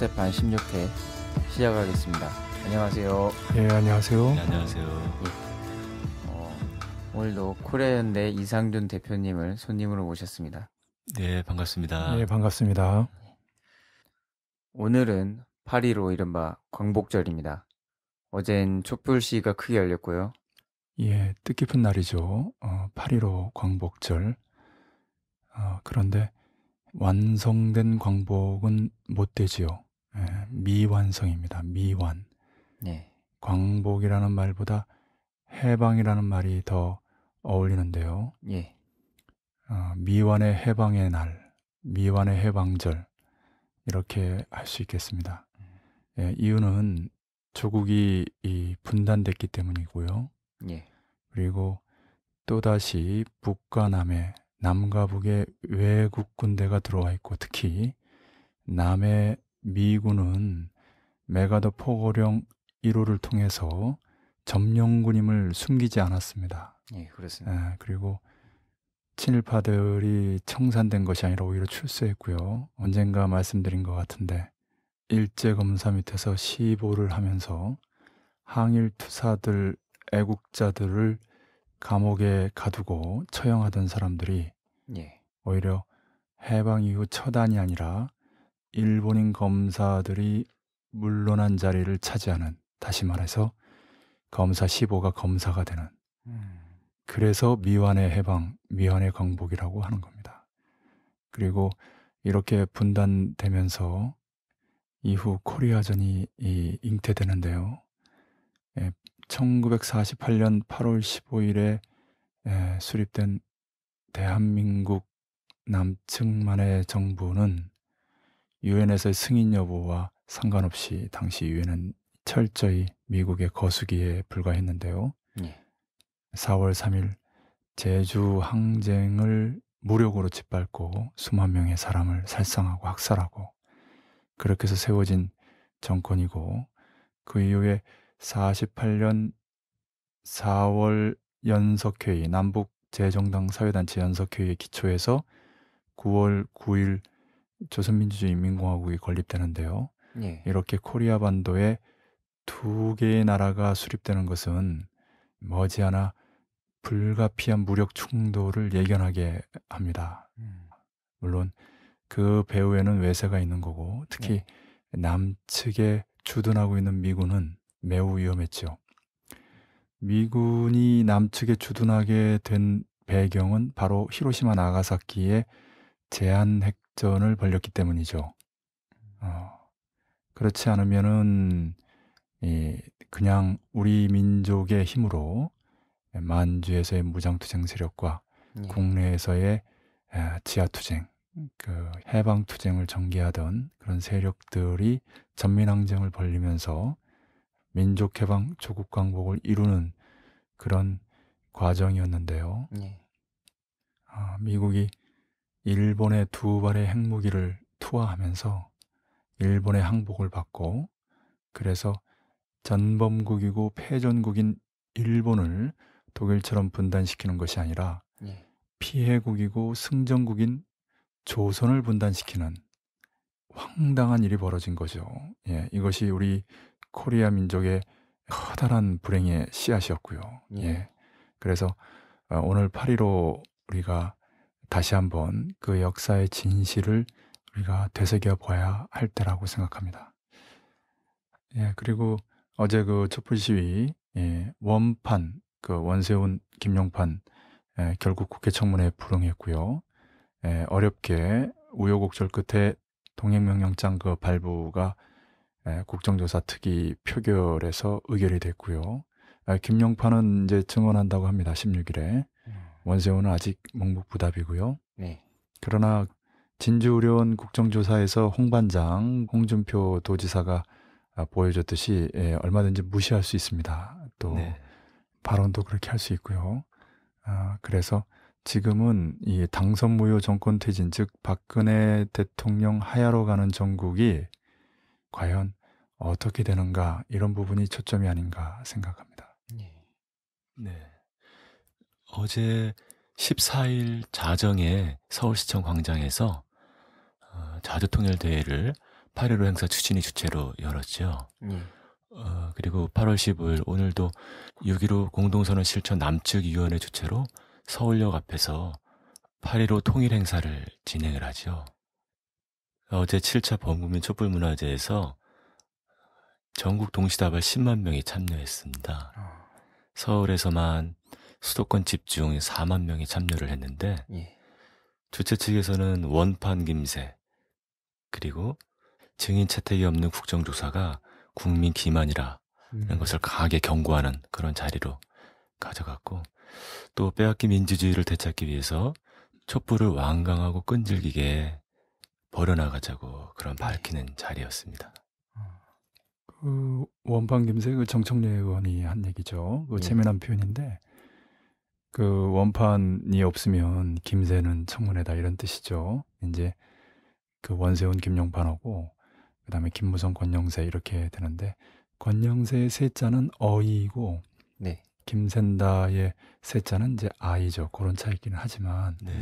스텝 반 16회 시작하겠습니다. 안녕하세요. 예, 안녕하세요. 네, 안녕하세요. 어, 오늘도 코레연대 이상준 대표님을 손님으로 모셨습니다. 네, 반갑습니다. 네, 반갑습니다. 오늘은 파리로 이른바 광복절입니다. 어젠 촛불 시위가 크게 열렸고요. 예, 뜻깊은 날이죠. 어, 파리로 5 광복절. 어, 그런데 완성된 광복은 못 되지요. 예, 미완성입니다. 미완. 네. 광복이라는 말보다 해방이라는 말이 더 어울리는데요. 예. 어, 미완의 해방의 날, 미완의 해방절 이렇게 할 수 있겠습니다. 예, 이유는 조국이 이 분단됐기 때문이고요. 예. 그리고 또다시 북과 남의 남과 북의 외국 군대가 들어와 있고 특히 남의 미군은 메가더 포고령 1호를 통해서 점령군임을 숨기지 않았습니다. 예, 그렇습니다. 예, 그리고 친일파들이 청산된 것이 아니라 오히려 출세했고요. 언젠가 말씀드린 것 같은데 일제 검사 밑에서 시보를 하면서 항일 투사들 애국자들을 감옥에 가두고 처형하던 사람들이 예. 오히려 해방 이후 처단이 아니라 일본인 검사들이 물러난 자리를 차지하는 다시 말해서 검사 15가 검사가 되는 음. 그래서 미완의 해방, 미완의 광복이라고 하는 겁니다. 그리고 이렇게 분단되면서 이후 코리아전이 잉태되는데요. 1948년 8월 15일에 수립된 대한민국 남측만의 정부는 유엔에서의 승인 여부와 상관없이 당시 유엔은 철저히 미국의 거수기에 불과했는데요. 예. 4월 3일 제주 항쟁을 무력으로 짓밟고 수만 명의 사람을 살상하고 학살하고 그렇게 해서 세워진 정권이고 그 이후에 48년 4월 연석회의 남북 재정당 사회단체 연석회의에 기초해서 9월 9일 조선민주주의 인민공화국이 건립되는데요. 예. 이렇게 코리아 반도에 두 개의 나라가 수립되는 것은 머지않아 불가피한 무력 충돌을 예견하게 합니다. 음. 물론 그 배후에는 외세가 있는 거고 특히 예. 남측에 주둔하고 있는 미군은 매우 위험했죠. 미군이 남측에 주둔하게 된 배경은 바로 히로시마 나가사키의 제한 핵 전을 벌렸기 때문이죠. 음. 어, 그렇지 않으면은 이 그냥 우리 민족의 힘으로 만주에서의 무장투쟁 세력과 예. 국내에서의 지하투쟁, 그 해방투쟁을 전개하던 그런 세력들이 전민항쟁을 벌리면서 민족해방, 조국광복을 이루는 그런 과정이었는데요. 예. 아, 미국이 일본의 두 발의 핵무기를 투하하면서 일본의 항복을 받고 그래서 전범국이고 패전국인 일본을 독일처럼 분단시키는 것이 아니라 예. 피해국이고 승전국인 조선을 분단시키는 황당한 일이 벌어진 거죠. 예, 이것이 우리 코리아 민족의 커다란 불행의 씨앗이었고요. 예. 예 그래서 어, 오늘 8.15 우리가 다시 한번 그 역사의 진실을 우리가 되새겨 봐야 할 때라고 생각합니다. 예, 그리고 어제 그 촛불 시위 예, 원판 그 원세훈 김용판 예, 결국 국회 청문회에 불응했고요. 예, 어렵게 우여곡절 끝에 동행명령장 그 발부가 예, 국정조사 특위 표결에서 의결이 됐고요. 예, 김용판은 이제 증언한다고 합니다. 16일에 원세훈은 아직 몽묵부답이고요. 네. 그러나 진주의료원 국정조사에서 홍 반장, 홍준표 도지사가 아, 보여줬듯이 예, 얼마든지 무시할 수 있습니다. 또 네. 발언도 그렇게 할 수 있고요. 아, 그래서 지금은 이 당선무효 정권 퇴진 즉 박근혜 대통령 하야로 가는 정국이 과연 어떻게 되는가 이런 부분이 초점이 아닌가 생각합니다. 네. 네. 어제 14일 자정에 서울시청 광장에서 어, 자주통일대회를 8.15 행사 추진이 주체로 열었죠. 네. 어, 그리고 8월 15일 오늘도 6.15 공동선언 실천 남측위원회 주체로 서울역 앞에서 8.15 통일 행사를 진행을 하죠. 어제 7차 범국민 촛불문화제에서 전국 동시다발 10만 명이 참여했습니다. 아. 서울에서만 수도권 집중 4만 명이 참여를 했는데 예. 주최 측에서는 원판 김세 그리고 증인 채택이 없는 국정조사가 국민 기만이라는 음. 것을 강하게 경고하는 그런 자리로 가져갔고 또 빼앗긴 민주주의를 되찾기 위해서 촛불을 완강하고 끈질기게 벌여나가자고 그런 예. 밝히는 네. 자리였습니다. 어. 그 원판 김세 그 정청래 의원이 한 얘기죠. 그 재미난 예. 표현인데 그 원판이 없으면 김새는 청문회다 이런 뜻이죠. 이제 그 원세훈 김용판하고 그다음에 김무성 권영세 이렇게 되는데 권영세의 세자는 어이고 네. 김센다의 세자는 이제 아이죠. 그런 차이기는 하지만 네.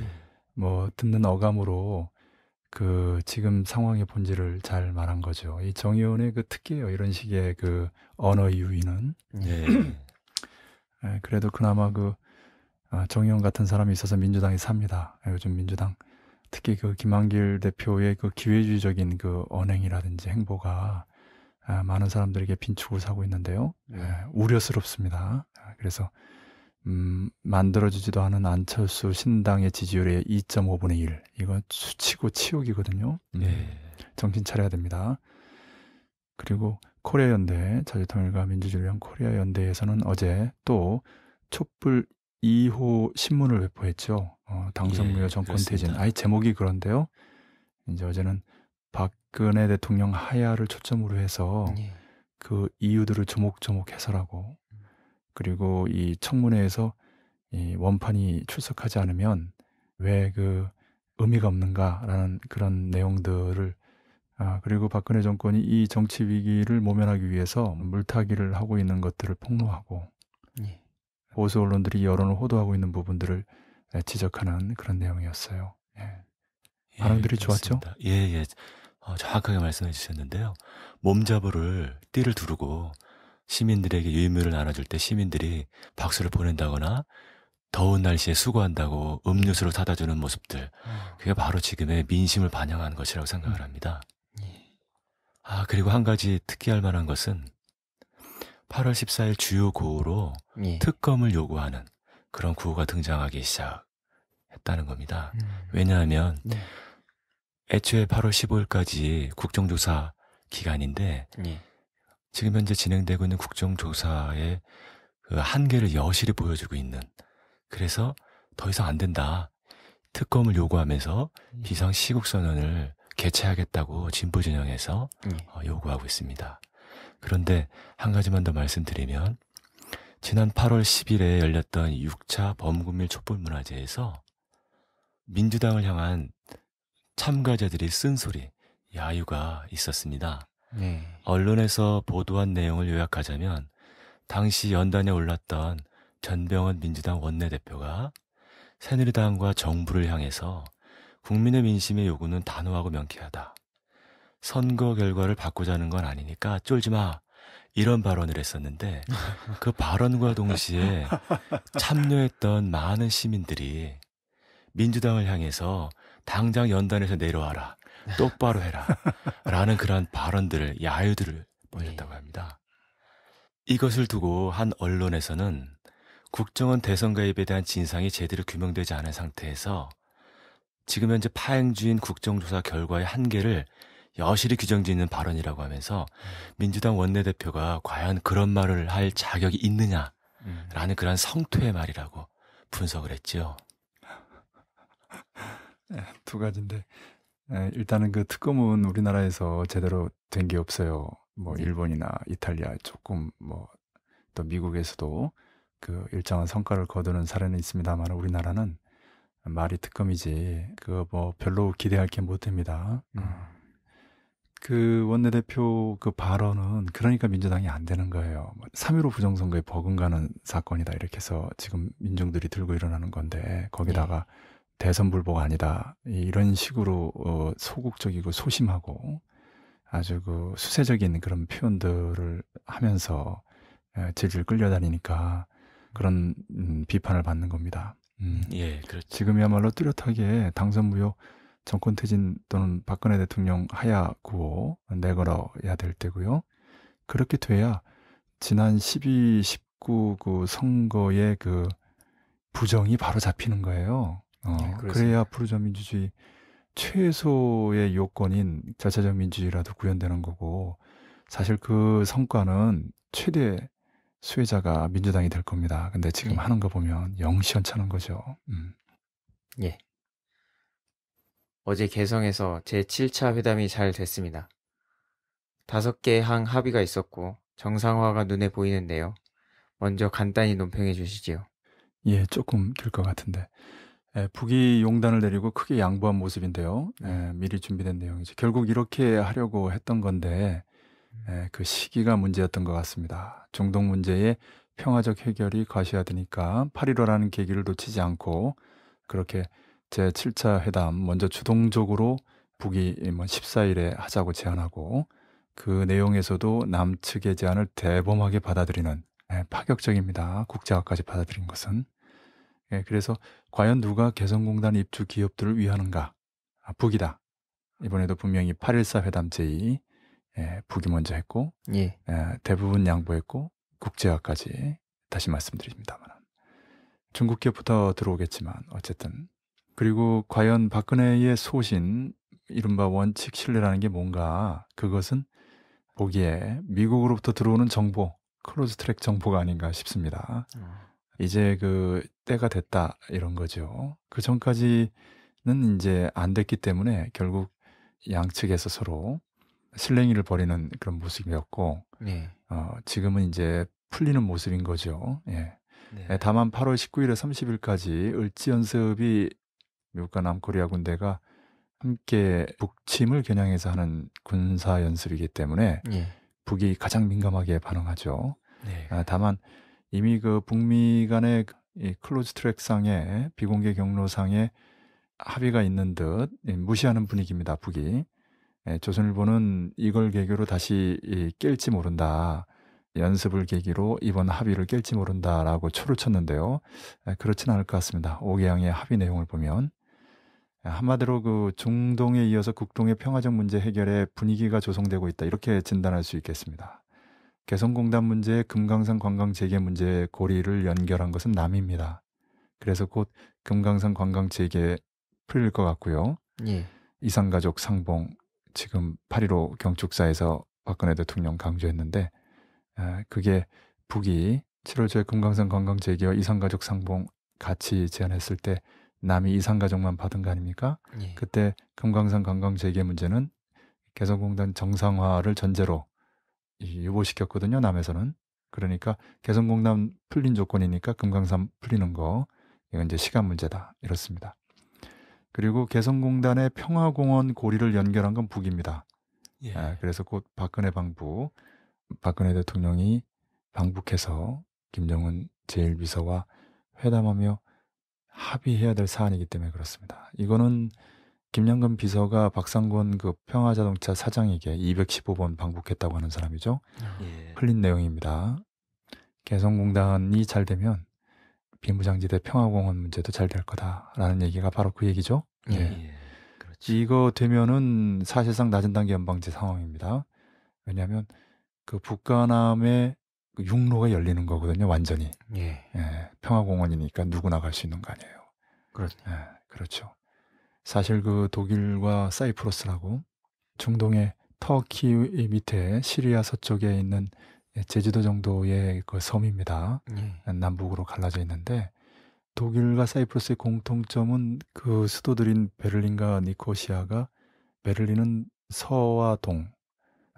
뭐 듣는 어감으로 그 지금 상황의 본질을 잘 말한 거죠. 이 정의원의 그 특기예요. 이런 식의 그 언어 유희는 네. 예, 그래도 그나마 그 아, 정의원 같은 사람이 있어서 민주당이 삽니다. 예, 요즘 민주당 특히 그 김한길 대표의 그 기회주의적인 그 언행이라든지 행보가 아, 많은 사람들에게 빈축을 사고 있는데요. 네. 예, 우려스럽습니다. 아, 그래서 음, 만들어지지도 않은 안철수 신당의 지지율의 2.5분의 1. 이건 수치고 치욕이거든요. 예, 네. 정신 차려야 됩니다. 그리고 코리아 연대 자유통일과 민주주의랑 코리아 연대에서는 어제 또 촛불 2호 신문을 배포했죠. 어, 당선무효 예, 정권 그렇습니다. 퇴진. 아예 제목이 그런데요. 이제 어제는 박근혜 대통령 하야를 초점으로 해서 예. 그 이유들을 조목조목 해설하고 음. 그리고 이 청문회에서 이 원판이 출석하지 않으면 왜 그 의미가 없는가라는 그런 내용들을 아, 그리고 박근혜 정권이 이 정치 위기를 모면하기 위해서 물타기를 하고 있는 것들을 폭로하고 보수 언론들이 여론을 호도하고 있는 부분들을 예, 지적하는 그런 내용이었어요. 예. 예, 반응들이 좋았죠? 예, 예. 어, 정확하게 말씀해 주셨는데요. 몸잡을 띠를 두르고 시민들에게 유인물을 나눠줄 때 시민들이 박수를 보낸다거나 더운 날씨에 수고한다고 음료수를 사다 주는 모습들 음. 그게 바로 지금의 민심을 반영한 것이라고 생각을 음. 합니다. 예. 아 그리고 한 가지 특기할 만한 것은 8월 14일 주요 고우로 예. 특검을 요구하는 그런 구호가 등장하기 시작했다는 겁니다. 음. 왜냐하면 네. 애초에 8월 15일까지 국정조사 기간인데 예. 지금 현재 진행되고 있는 국정조사의 그 한계를 여실히 보여주고 있는 그래서 더 이상 안 된다. 특검을 요구하면서 예. 비상 시국 선언을 개최하겠다고 진보 진영에서 예. 어, 요구하고 있습니다. 그런데 한 가지만 더 말씀드리면 지난 8월 10일에 열렸던 6차 범국민 촛불문화제에서 민주당을 향한 참가자들이 쓴소리, 야유가 있었습니다. 네. 언론에서 보도한 내용을 요약하자면 당시 연단에 올랐던 전병헌 민주당 원내대표가 새누리당과 정부를 향해서 국민의 민심의 요구는 단호하고 명쾌하다. 선거 결과를 바꾸자는 건 아니니까 쫄지 마. 이런 발언을 했었는데 그 발언과 동시에 참여했던 많은 시민들이 민주당을 향해서 당장 연단에서 내려와라. 똑바로 해라. 라는 그러한 발언들을, 야유들을 보냈다고 네. 합니다. 이것을 두고 한 언론에서는 국정원 대선 가입에 대한 진상이 제대로 규명되지 않은 상태에서 지금 현재 파행 중인 국정조사 결과의 한계를 여실히 규정짓는 발언이라고 하면서 민주당 원내대표가 과연 그런 말을 할 자격이 있느냐라는 음. 그런 성토의 말이라고 분석을 했지요. 네, 두 가지인데 네, 일단은 그 특검은 우리나라에서 제대로 된 게 없어요. 뭐 네. 일본이나 이탈리아 조금 뭐 또 미국에서도 그 일정한 성과를 거두는 사례는 있습니다만 우리나라는 말이 특검이지 그거 뭐 별로 기대할 게 못 됩니다. 음. 음. 그 원내대표 그 발언은 그러니까 민주당이 안 되는 거예요. 3.15 부정선거에 버금가는 사건이다. 이렇게 해서 지금 민중들이 들고 일어나는 건데 거기다가 네. 대선불복 아니다. 이런 식으로 어, 소극적이고 소심하고 아주 그 수세적인 그런 표현들을 하면서 에, 질질 끌려다니니까 그런 음, 비판을 받는 겁니다. 음. 예, 그렇죠. 지금이야말로 뚜렷하게 당선 무효 정권 퇴진 또는 박근혜 대통령 하야 구호 내걸어야 될 때고요. 그렇게 돼야 지난 12, 19그 선거의 그 부정이 바로 잡히는 거예요. 어, 네, 그래야 프루저 민주주의 최소의 요건인 자체적 민주주의라도 구현되는 거고 사실 그 성과는 최대 수혜자가 민주당이 될 겁니다. 근데 지금 네. 하는 거 보면 영시원찮은 거죠. 음. 예. 어제 개성에서 제7차 회담이 잘 됐습니다. 다섯 개의 항 합의가 있었고 정상화가 눈에 보이는데요. 먼저 간단히 논평해 주시지요. 예, 조금 될 것 같은데. 예, 북이 용단을 내리고 크게 양보한 모습인데요. 예, 네. 미리 준비된 내용이죠. 결국 이렇게 하려고 했던 건데 음. 예, 그 시기가 문제였던 것 같습니다. 중동 문제의 평화적 해결이 과시화되니까 8.15라는 계기를 놓치지 않고 그렇게 제 7차 회담 먼저 주동적으로 북이 14일에 뭐 하자고 제안하고 그 내용에서도 남측의 제안을 대범하게 받아들이는 예, 파격적입니다. 국제화까지 받아들인 것은 예, 그래서 과연 누가 개성공단 입주 기업들을 위하는가? 아, 북이다. 이번에도 분명히 8.14 회담 제의 예, 북이 먼저 했고 예. 예, 대부분 양보했고 국제화까지 다시 말씀드립니다만 중국 기업부터 들어오겠지만 어쨌든 그리고 과연 박근혜의 소신, 이른바 원칙 신뢰라는 게 뭔가 그것은 보기에 미국으로부터 들어오는 정보, 크로즈 트랙 정보가 아닌가 싶습니다. 음. 이제 그 때가 됐다 이런 거죠. 그 전까지는 이제 안 됐기 때문에 결국 양측에서 서로 실랭이를 벌이는 그런 모습이었고 네. 어, 지금은 이제 풀리는 모습인 거죠. 예. 네. 예, 다만 8월 19일에 30일까지 을지 연습이 미국과 남코리아 군대가 함께 북침을 겨냥해서 하는 군사 연습이기 때문에 예. 북이 가장 민감하게 반응하죠. 네. 아, 다만 이미 그 북미 간의 그 이 클로즈 트랙상의 비공개 경로상에 합의가 있는 듯 예, 무시하는 분위기입니다. 북이 예, 조선일보는 이걸 계기로 다시 이, 깰지 모른다. 연습을 계기로 이번 합의를 깰지 모른다라고 초를 쳤는데요. 아, 그렇진 않을 것 같습니다. 오개항의 합의 내용을 보면 한마디로 그 중동에 이어서 국동의 평화적 문제 해결에 분위기가 조성되고 있다. 이렇게 진단할 수 있겠습니다. 개성공단 문제, 금강산 관광 재개 문제의 고리를 연결한 것은 남입니다. 그래서 곧 금강산 관광 재개 풀릴 것 같고요. 예. 이산가족 상봉 지금 8.15 경축사에서 박근혜 대통령 강조했는데 아, 그게 북이 7월 초에 금강산 관광 재개와 이산가족 상봉 같이 제안했을 때 남이 이산가족만 받은 거 아닙니까? 예. 그때 금강산 관광 재개 문제는 개성공단 정상화를 전제로 유보시켰거든요. 남에서는 그러니까 개성공단 풀린 조건이니까 금강산 풀리는 거 이건 이제 시간 문제다 이렇습니다. 그리고 개성공단의 평화공원 고리를 연결한 건 북입니다. 예. 아, 그래서 곧 박근혜 방북, 박근혜 대통령이 방북해서 김정은 제1비서와 회담하며 합의해야 될 사안이기 때문에 그렇습니다. 이거는 김양근 비서가 박상곤 그 평화자동차 사장에게 215번 방북했다고 하는 사람이죠. 아. 예. 흘린 내용입니다. 개성공단이 잘 되면 비무장지대 평화공원 문제도 잘 될 거다라는 얘기가 바로 그 얘기죠. 예, 예. 예. 그렇죠. 이거 되면은 사실상 낮은 단계 연방제 상황입니다. 왜냐하면 그 북한함의 그 육로가 열리는 거거든요, 완전히. 예. 예 평화공원이니까 누구나 갈 수 있는 거 아니에요. 그렇죠. 예, 그렇죠. 사실 그 독일과 사이프러스라고 중동의 터키 밑에 시리아 서쪽에 있는 제주도 정도의 그 섬입니다. 예. 남북으로 갈라져 있는데 독일과 사이프러스의 공통점은 그 수도들인 베를린과 니코시아가 베를린은 서와 동,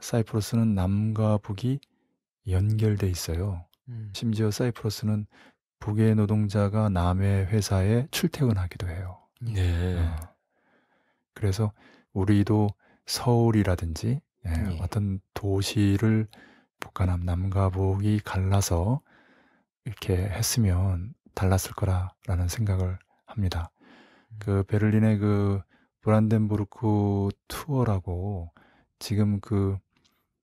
사이프러스는 남과 북이 연결돼 있어요. 음. 심지어 사이프러스는 북의 노동자가 남의 회사에 출퇴근하기도 해요. 예. 네. 어. 그래서 우리도 서울이라든지 예, 네. 어떤 도시를 북과남 남과 북이 갈라서 이렇게 했으면 달랐을 거라라는 생각을 합니다. 음. 그 베를린의 그 브란덴부르크 투어라고 지금 그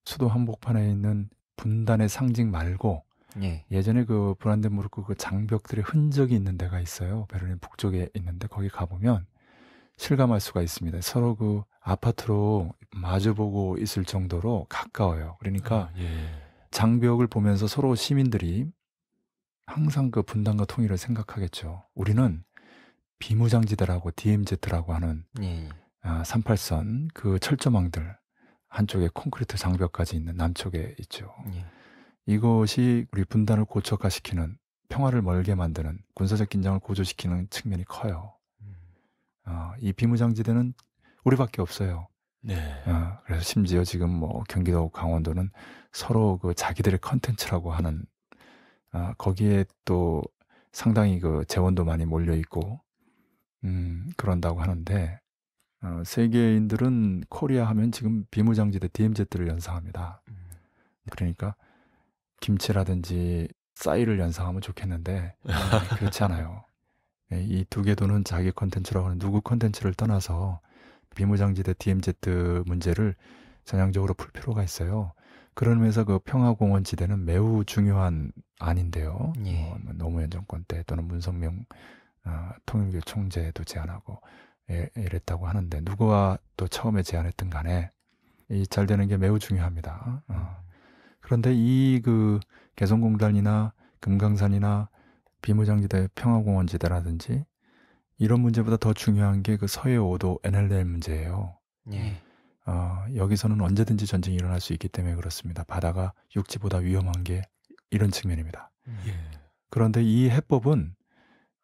수도 한복판에 있는 분단의 상징 말고 예. 예전에 그 브란덴부르크 그 장벽들의 흔적이 있는 데가 있어요. 베를린 북쪽에 있는데 거기 가보면 실감할 수가 있습니다. 서로 그 아파트로 마주보고 있을 정도로 가까워요. 그러니까 아, 예. 장벽을 보면서 서로 시민들이 항상 그 분단과 통일을 생각하겠죠. 우리는 비무장지대라고 DMZ라고 하는 예. 아, 38선 그 철조망들 한쪽에 콘크리트 장벽까지 있는 남쪽에 있죠. 예. 이것이 우리 분단을 고척화시키는 평화를 멀게 만드는 군사적 긴장을 고조시키는 측면이 커요. 음. 어, 이 비무장지대는 우리밖에 없어요. 네. 어, 그래서 심지어 지금 뭐 경기도 강원도는 서로 그 자기들의 컨텐츠라고 하는 어, 거기에 또 상당히 그 재원도 많이 몰려 있고 음, 그런다고 하는데 어, 세계인들은 코리아 하면 지금 비무장지대 DMZ를 연상합니다. 음. 그러니까 김치라든지 싸이를 연상하면 좋겠는데 어, 그렇지 않아요. 예, 이두 개도는 자기 컨텐츠라고 하는 누구 컨텐츠를 떠나서 비무장지대 DMZ 문제를 전향적으로 풀 필요가 있어요. 그런 면에서 그 평화공원 지대는 매우 중요한 안인데요. 예. 어, 노무현 정권 때 또는 문성명 어, 통일교 총재도 제안하고 예, 이랬다고 하는데 누구와 또 처음에 제안했든 간에 이 잘 되는 게 매우 중요합니다. 어. 그런데 이 그 개성공단이나 금강산이나 비무장지대 평화공원지대라든지 이런 문제보다 더 중요한 게 그 서해 5도 NLL 문제예요. 예. 어, 여기서는 언제든지 전쟁이 일어날 수 있기 때문에 그렇습니다. 바다가 육지보다 위험한 게 이런 측면입니다. 예. 그런데 이 해법은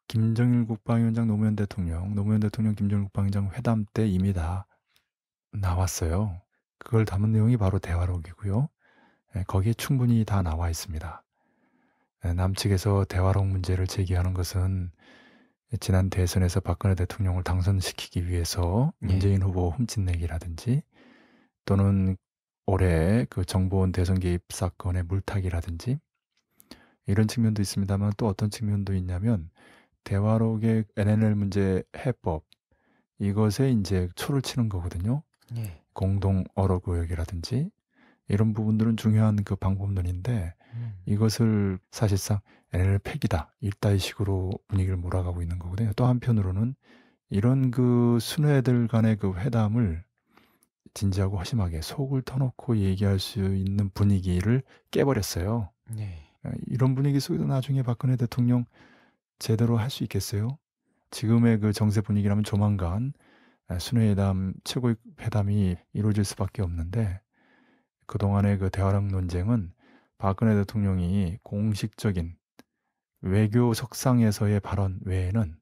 김정일 국방위원장 노무현 대통령, 노무현 대통령 김정일 국방위원장 회담 때 이미 다 나왔어요. 그걸 담은 내용이 바로 대화록이고요. 예, 거기에 충분히 다 나와 있습니다. 예, 남측에서 대화록 문제를 제기하는 것은 지난 대선에서 박근혜 대통령을 당선시키기 위해서 네. 문재인 예. 후보 훔친내기라든지 또는 올해 그 정보원 대선 개입 사건의 물타기라든지 이런 측면도 있습니다만 또 어떤 측면도 있냐면 대화록의 NNL 문제 해법 이것에 이제 초를 치는 거거든요. 예. 공동 어로 교역이라든지 이런 부분들은 중요한 그 방법론인데 음. 이것을 사실상 NNL 팩이다 일다의 식으로 분위기를 몰아가고 있는 거거든요. 또 한편으로는 이런 그 순회들 간의 그 회담을 진지하고 허심하게 속을 터놓고 얘기할 수 있는 분위기를 깨버렸어요. 예. 이런 분위기 속에서 나중에 박근혜 대통령 제대로 할 수 있겠어요? 지금의 그 정세 분위기라면 조만간 아, 순회회담 최고의 회담이 이루어질 수밖에 없는데 그동안의 그 대화랑 논쟁은 박근혜 대통령이 공식적인 외교 석상에서의 발언 외에는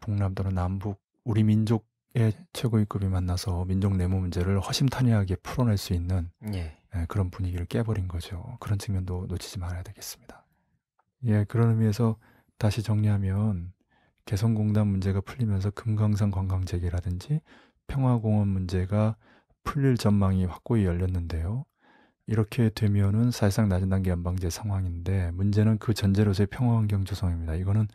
북남 또는 남북 우리 민족의 최고위급이 만나서 민족 내무 문제를 허심탄회하게 풀어낼 수 있는 예. 예 그런 분위기를 깨버린 거죠. 그런 측면도 놓치지 말아야 되겠습니다. 예, 그런 의미에서 다시 정리하면 개성공단 문제가 풀리면서 금강산 관광재개라든지 평화공원 문제가 풀릴 전망이 확고히 열렸는데요. 이렇게 되면은 사실상 낮은 단계 연방제 상황인데 문제는 그 전제로서의 평화 환경 조성입니다. 이거는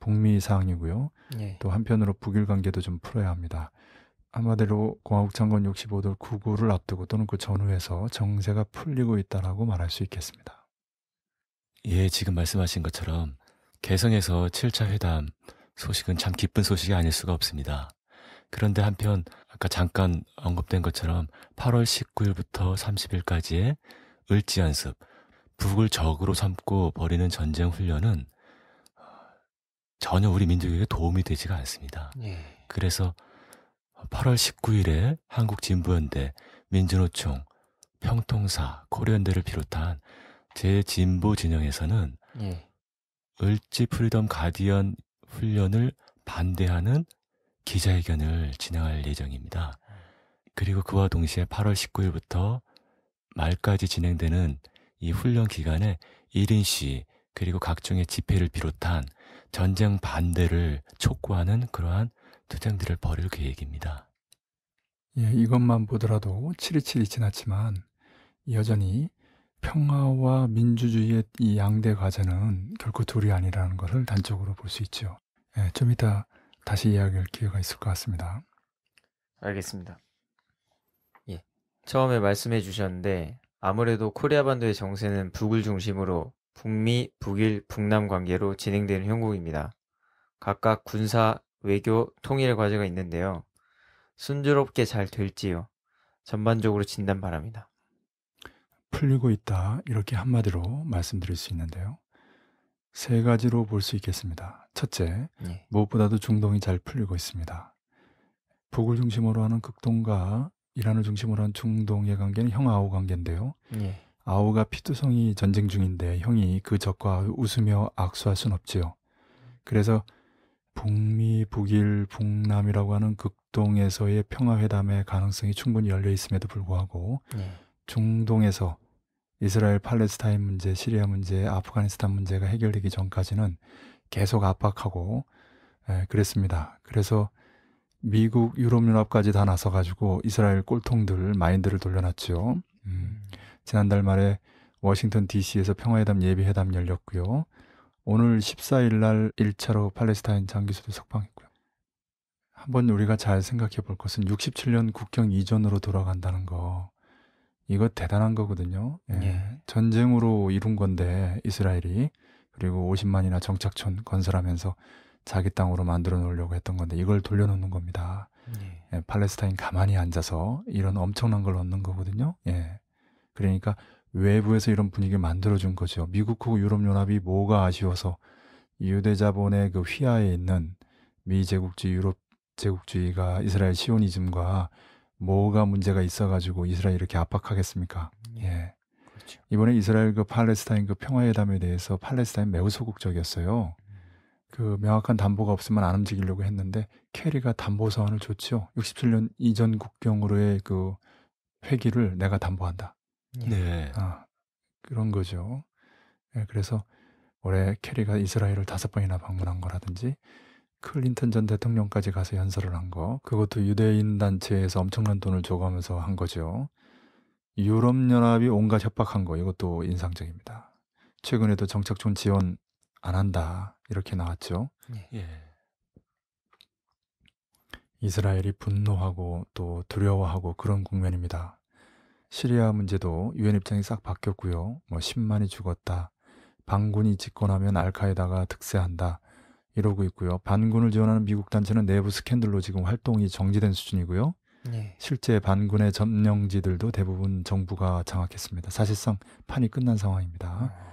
북미 사항이고요. 예. 또 한편으로 북일 관계도 좀 풀어야 합니다. 한마디로 공화국 창건 65돌 구구를 앞두고 또는 그 전후에서 정세가 풀리고 있다라고 말할 수 있겠습니다. 예, 지금 말씀하신 것처럼 개성에서 7차 회담 소식은 참 기쁜 소식이 아닐 수가 없습니다. 그런데 한편 아까 잠깐 언급된 것처럼 8월 19일부터 30일까지의 을지 연습, 북을 적으로 삼고 버리는 전쟁 훈련은 어, 전혀 우리 민족에게 도움이 되지가 않습니다. 예. 그래서 8월 19일에 한국진보연대, 민주노총, 평통사, 고려연대를 비롯한 제 진보 진영에서는 예. 을지 프리덤 가디언 훈련을 반대하는 기자회견을 진행할 예정입니다. 그리고 그와 동시에 8월 19일부터 말까지 진행되는 이 훈련 기간에 1인 시 그리고 각종의 집회를 비롯한 전쟁 반대를 촉구하는 그러한 투쟁들을 벌일 계획입니다. 예, 이것만 보더라도 치리치이 지났지만 여전히 평화와 민주주의의 이 양대 과제는 결코 둘이 아니라는 것을 단적으로 볼 수 있죠. 예, 좀 이따 다시 이야기할 기회가 있을 것 같습니다. 알겠습니다. 예. 처음에 말씀해 주셨는데 아무래도 코리아 반도의 정세는 북을 중심으로 북미, 북일, 북남 관계로 진행되는 형국입니다. 각각 군사, 외교, 통일 과제가 있는데요. 순조롭게 잘 될지요. 전반적으로 진단 바랍니다. 풀리고 있다. 이렇게 한마디로 말씀드릴 수 있는데요. 세 가지로 볼 수 있겠습니다. 첫째, 네. 무엇보다도 중동이 잘 풀리고 있습니다. 북을 중심으로 하는 극동과 이란을 중심으로 한 중동의 관계는 형아우 관계인데요. 네. 아우가 피투성이 전쟁 중인데 형이 그 적과 웃으며 악수할 순 없지요. 그래서 북미, 북일, 북남이라고 하는 극동에서의 평화회담의 가능성이 충분히 열려 있음에도 불구하고 네. 중동에서 이스라엘 팔레스타인 문제, 시리아 문제, 아프가니스탄 문제가 해결되기 전까지는 계속 압박하고 예, 그랬습니다. 그래서 미국, 유럽연합까지 다 나서가지고 이스라엘 꼴통들 마인드를 돌려놨죠. 음, 음. 지난달 말에 워싱턴 D.C.에서 평화회담 예비회담 열렸고요. 오늘 14일 날 1차로 팔레스타인 장기수도 석방했고요. 한번 우리가 잘 생각해 볼 것은 67년 국경 이전으로 돌아간다는 거. 이거 대단한 거거든요. 예. 예. 전쟁으로 이룬 건데 이스라엘이 그리고 50만이나 정착촌 건설하면서 자기 땅으로 만들어 놓으려고 했던 건데 이걸 돌려놓는 겁니다. 예. 예. 팔레스타인 가만히 앉아서 이런 엄청난 걸 얻는 거거든요. 예. 그러니까 외부에서 이런 분위기를 만들어준 거죠. 미국하고 유럽연합이 뭐가 아쉬워서 유대자본의 그 휘하에 있는 미제국주의 유럽 제국주의가 이스라엘 시오니즘과 뭐가 문제가 있어가지고 이스라엘 이렇게 압박하겠습니까? 네. 예. 그렇죠. 이번에 이스라엘 그 팔레스타인 그 평화회담에 대해서 팔레스타인 매우 소극적이었어요. 음. 그 명확한 담보가 없으면 안 움직이려고 했는데 캐리가 담보 서한을 줬죠. 67년 이전 국경으로의 그 회기를 내가 담보한다. 예. 네. 아, 그런 거죠. 예, 그래서 올해 캐리가 이스라엘을 다섯 번이나 방문한 거라든지 클린턴 전 대통령까지 가서 연설을 한 거, 그것도 유대인 단체에서 엄청난 돈을 줘가면서 한 거죠. 유럽연합이 온갖 협박한 거, 이것도 인상적입니다. 최근에도 정착촌 지원 안 한다, 이렇게 나왔죠. 예. 예. 이스라엘이 분노하고 또 두려워하고 그런 국면입니다. 시리아 문제도 유엔 입장이 싹 바뀌었고요. 뭐 10만이 죽었다. 반군이 집권하면 알카에다가 득세한다. 이러고 있고요. 반군을 지원하는 미국 단체는 내부 스캔들로 지금 활동이 정지된 수준이고요. 네. 실제 반군의 점령지들도 대부분 정부가 장악했습니다. 사실상 판이 끝난 상황입니다. 아.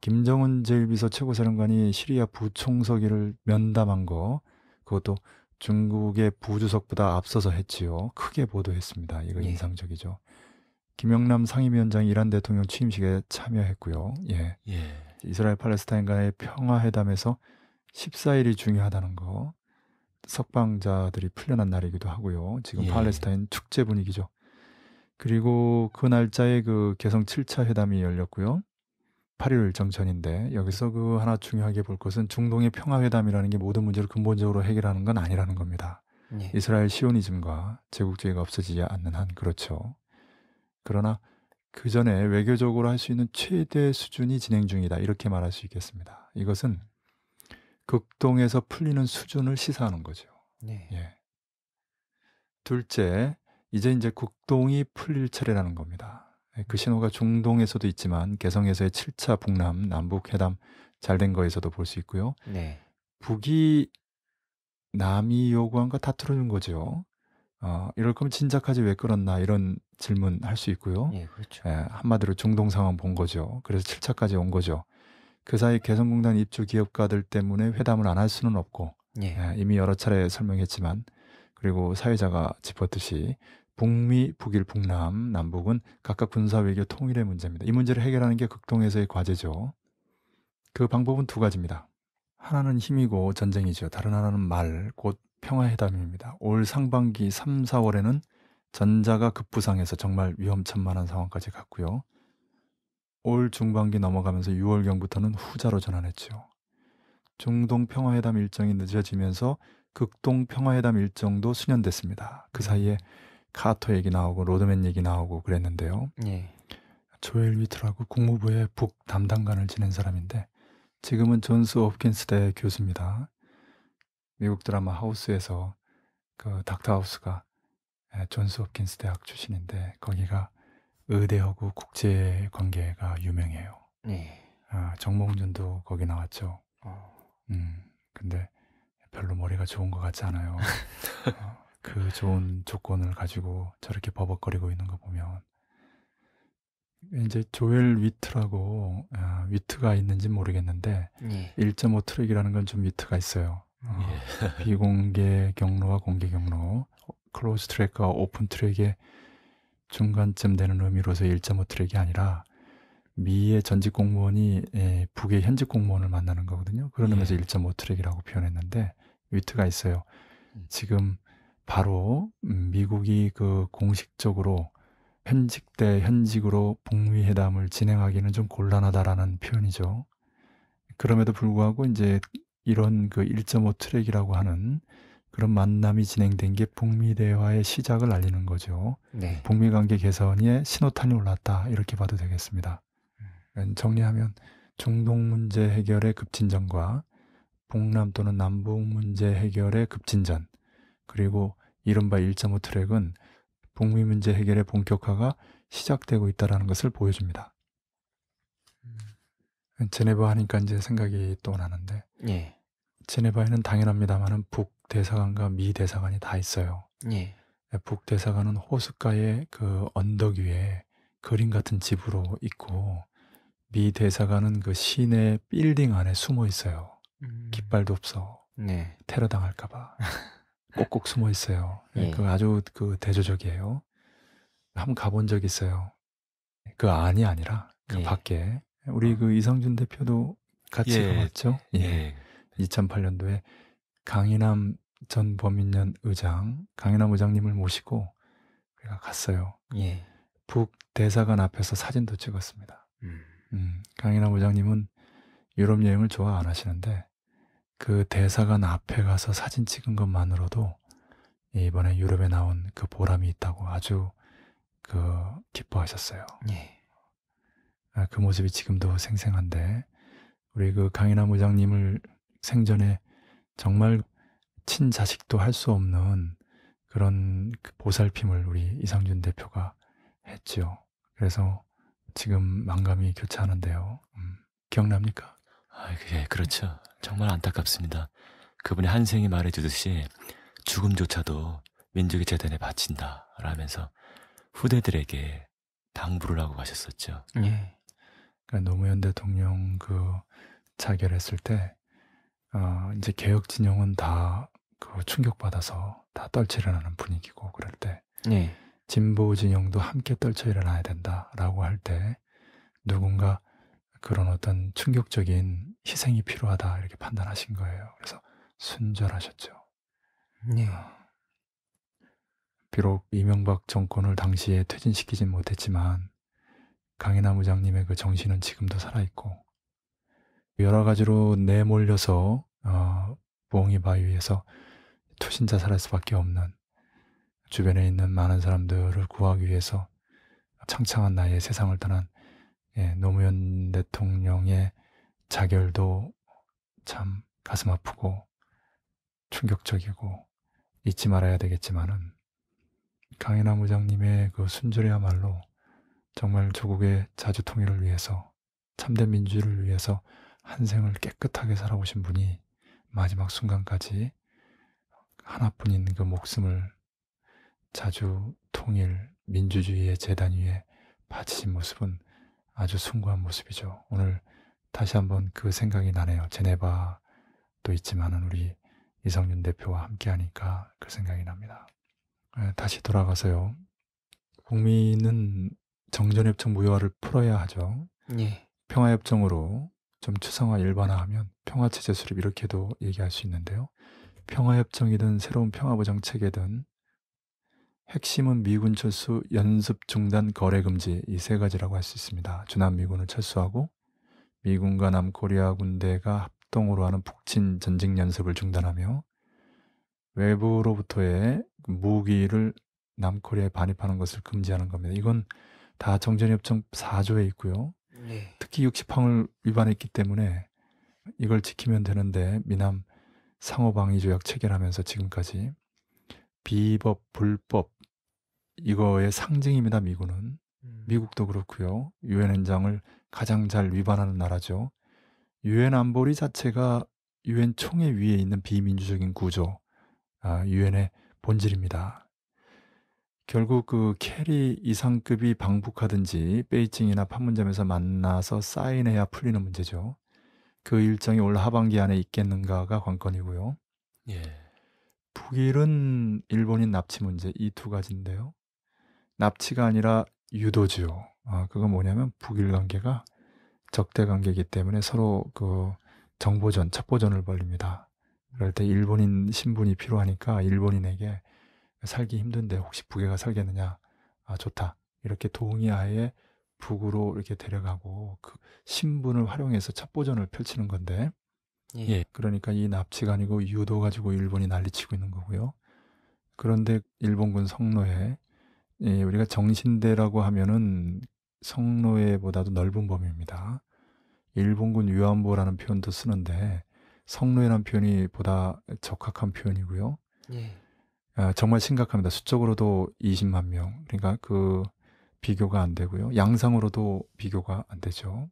김정은 제1비서 최고사령관이 시리아 부총서기를 면담한 거 그것도 중국의 부주석보다 앞서서 했지요. 크게 보도했습니다. 이거 예. 인상적이죠. 김영남 상임위원장이 이란 대통령 취임식에 참여했고요. 예. 예. 이스라엘 팔레스타인 간의 평화회담에서 14일이 중요하다는 거. 석방자들이 풀려난 날이기도 하고요. 지금 예. 팔레스타인 축제 분위기죠. 그리고 그 날짜에 그 개성 7차 회담이 열렸고요. 8 일정전인데 여기서 그 하나 중요하게 볼 것은 중동의 평화회담이라는 게 모든 문제를 근본적으로 해결하는 건 아니라는 겁니다. 예. 이스라엘 시오니즘과 제국주의가 없어지지 않는 한 그렇죠. 그러나 그 전에 외교적으로 할 수 있는 최대 수준이 진행 중이다. 이렇게 말할 수 있겠습니다. 이것은 극동에서 풀리는 수준을 시사하는 거죠. 네. 예. 둘째, 이제 이제 국동이 풀릴 차례라는 겁니다. 예, 그 음. 신호가 중동에서도 있지만 개성에서의 7차 북남 남북 회담 잘 된 거에서도 볼 수 있고요. 네. 북이 남이 요구한 거다 틀어준 거죠. 어, 이럴 거면 진작하지 왜 끌었나 이런 질문 할 수 있고요. 예, 그렇죠. 예, 한마디로 중동 상황 본 거죠. 그래서 7차까지 온 거죠. 그 사이 개성공단 입주 기업가들 때문에 회담을 안 할 수는 없고 예. 예, 이미 여러 차례 설명했지만 그리고 사회자가 짚었듯이 북미, 북일, 북남, 남북은 각각 군사 외교 통일의 문제입니다. 이 문제를 해결하는 게 극동에서의 과제죠. 그 방법은 두 가지입니다. 하나는 힘이고 전쟁이죠. 다른 하나는 말, 곧 평화회담입니다. 올 상반기 3, 4월에는 전자가 급부상해서 정말 위험천만한 상황까지 갔고요. 올 중반기 넘어가면서 6월경부터는 후자로 전환했죠 중동 평화회담 일정이 늦어지면서 극동 평화회담 일정도 수년됐습니다. 그 사이에 카터 얘기 나오고 로드맨 얘기 나오고 그랬는데요. 예. 조엘 위트라고 국무부의 북 담당관을 지낸 사람인데 지금은 존스 홉킨스 대 교수입니다. 미국 드라마 하우스에서 그 닥터 하우스가 예, 존스 홉킨스 대학 출신인데 거기가 의대하고 국제 관계가 유명해요. 네. 아, 정몽준도 거기 나왔죠. 어. 음, 근데 별로 머리가 좋은 것 같지 않아요. 어, 그 좋은 조건을 가지고 저렇게 버벅거리고 있는 거 보면 이제 조엘 위트라고 아, 위트가 있는지 모르겠는데 네. 1.5 트랙이라는 건 좀 위트가 있어요. 어, 예. 비공개 경로와 공개 경로, 클로즈 트랙과 오픈 트랙의 중간쯤 되는 의미로서 1.5 트랙이 아니라 미의 전직 공무원이 예, 북의 현직 공무원을 만나는 거거든요. 그런 의미에서 예. 1.5 트랙이라고 표현했는데 위트가 있어요. 음. 지금 바로 미국이 그 공식적으로 현직 대 현직으로 북미 회담을 진행하기는 좀 곤란하다라는 표현이죠. 그럼에도 불구하고 이제 이런 그 1.5 트랙이라고 하는 그런 만남이 진행된 게 북미 대화의 시작을 알리는 거죠. 네. 북미 관계 개선에 신호탄이 올랐다 이렇게 봐도 되겠습니다. 음. 음, 정리하면 중동 문제 해결의 급진전과 북남 또는 남북 문제 해결의 급진전 그리고 이른바 1.5 트랙은 북미 문제 해결의 본격화가 시작되고 있다라는 것을 보여줍니다. 음. 제네바 하니까 이제 생각이 또 나는데 예. 제네바에는 당연합니다만은 북 북대사관과 미대사관이 다 있어요. 예. 네, 북대사관은 호숫가의 그 언덕 위에 그림 같은 집으로 있고 미 대사관은 그 시내 빌딩 안에 숨어 있어요. 음. 깃발도 없어. 네. 테러 당할까봐 꼭꼭 숨어 있어요. 네, 예. 그 아주 그 대조적이에요. 한번 가본 적 있어요. 그 안이 아니라 그 예. 밖에 우리 아. 그 이상준 대표도 같이 예. 가봤죠. 예. 2008년도에 예. 강인함 전 범인연 의장, 강인함 의장님을 모시고 우리가 갔어요. 예. 북 대사관 앞에서 사진도 찍었습니다. 음. 음, 강인함 의장님은 유럽 여행을 좋아 안 하시는데 그 대사관 앞에 가서 사진 찍은 것만으로도 이번에 유럽에 나온 그 보람이 있다고 아주 그 기뻐하셨어요. 예. 아, 그 모습이 지금도 생생한데 우리 그 강인함 의장님을 생전에 정말 친자식도 할 수 없는 그런 그 보살핌을 우리 이상준 대표가 했죠 그래서 지금 망감이 교차하는데요. 음, 기억납니까? 아, 예, 그렇죠. 정말 안타깝습니다. 그분이 한생이 말해주듯이 죽음조차도 민족의 재단에 바친다 라면서 후대들에게 당부를 하고 가셨었죠. 예. 그러니까 노무현 대통령 그 자결했을 때 어, 이제 개혁 진영은 다 그 충격받아서 다 떨쳐 일어나는 분위기고 그럴 때 네. 진보 진영도 함께 떨쳐 일어나야 된다라고 할 때 누군가 그런 어떤 충격적인 희생이 필요하다 이렇게 판단하신 거예요. 그래서 순절하셨죠. 네. 어. 비록 이명박 정권을 당시에 퇴진시키진 못했지만 강인하 무장님의 그 정신은 지금도 살아있고 여러 가지로 내몰려서 어, 부엉이 바위 에서 투신자 살할 수밖에 없는 주변에 있는 많은 사람들을 구하기 위해서 창창한 나이에 세상을 떠난 예, 노무현 대통령의 자결도 참 가슴 아프고 충격적이고 잊지 말아야 되겠지만은 강인하무장님의그 순절이야말로 정말 조국의 자주 통일을 위해서 참된 민주를 위해서 한 생을 깨끗하게 살아오신 분이 마지막 순간까지 하나뿐인 그 목숨을 자주 통일 민주주의의 재단 위에 바치신 모습은 아주 숭고한 모습이죠. 오늘 다시 한번 그 생각이 나네요. 제네바도 있지만은 우리 이성윤 대표와 함께 하니까 그 생각이 납니다. 예, 다시 돌아가서요. 국민은 정전협정 무효화를 풀어야 하죠. 예. 평화협정으로 좀 추상화 일반화하면 평화체제 수립 이렇게도 얘기할 수 있는데요. 평화협정이든 새로운 평화보장체계든 핵심은 미군 철수, 연습 중단, 거래 금지 이 세 가지라고 할 수 있습니다. 주남 미군을 철수하고 미군과 남코리아 군대가 합동으로 하는 북진전쟁 연습을 중단하며 외부로부터의 무기를 남코리아에 반입하는 것을 금지하는 겁니다. 이건 다 정전협정 4조에 있고요. 네. 특히 60항을 위반했기 때문에 이걸 지키면 되는데 미남 상호방위 조약 체결하면서 지금까지 비법 불법 이거의 상징입니다. 미군은 음. 미국도 그렇고요. 유엔 행장을 가장 잘 위반하는 나라죠. 유엔 안보리 자체가 유엔 총회 위에 있는 비민주적인 구조, 아, 유엔의 본질입니다. 결국 그 캐리 이상급이 방북하든지 베이징이나 판문점에서 만나서 사인해야 풀리는 문제죠. 그 일정이 올 하반기 안에 있겠는가가 관건이고요. 예. 북일은 일본인 납치 문제 이 두 가지인데요. 납치가 아니라 유도죠. 아, 그건 뭐냐면 북일 관계가 적대 관계이기 때문에 서로 그 정보전, 첩보전을 벌립니다. 그럴 때 일본인 신분이 필요하니까 일본인에게 살기 힘든데 혹시 부계가 살겠느냐? 아, 좋다. 이렇게 동이 아예 북으로 이렇게 데려가고 그 신분을 활용해서 첩보전을 펼치는 건데 예. 예. 그러니까 이 납치가 아니고 유도 가지고 일본이 난리치고 있는 거고요. 그런데 일본군 성노예 예, 우리가 정신대라고 하면은 성노예보다도 넓은 범위입니다. 일본군 위안부라는 표현도 쓰는데 성노예란 표현이 보다 적합한 표현이고요. 예. 어, 정말 심각합니다. 수적으로도 20만 명. 그러니까 그 비교가 안 되고요. 양상으로도 비교가 안 되죠.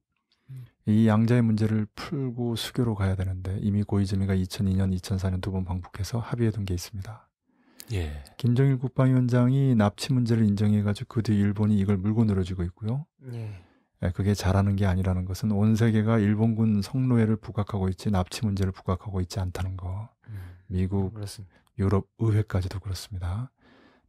음. 이 양자의 문제를 풀고 수교로 가야 되는데 이미 고이즈미가 2002년, 2004년 두 번방북해서 합의해둔 게 있습니다. 예. 김정일 국방위원장이 납치 문제를 인정해가지고 그 뒤 일본이 이걸 물고 늘어지고 있고요. 예. 예, 그게 잘하는 게 아니라는 것은 온 세계가 일본군 성노예를 부각하고 있지 납치 문제를 부각하고 있지 않다는 거. 음. 미국, 그렇습니다. 유럽 의회까지도 그렇습니다.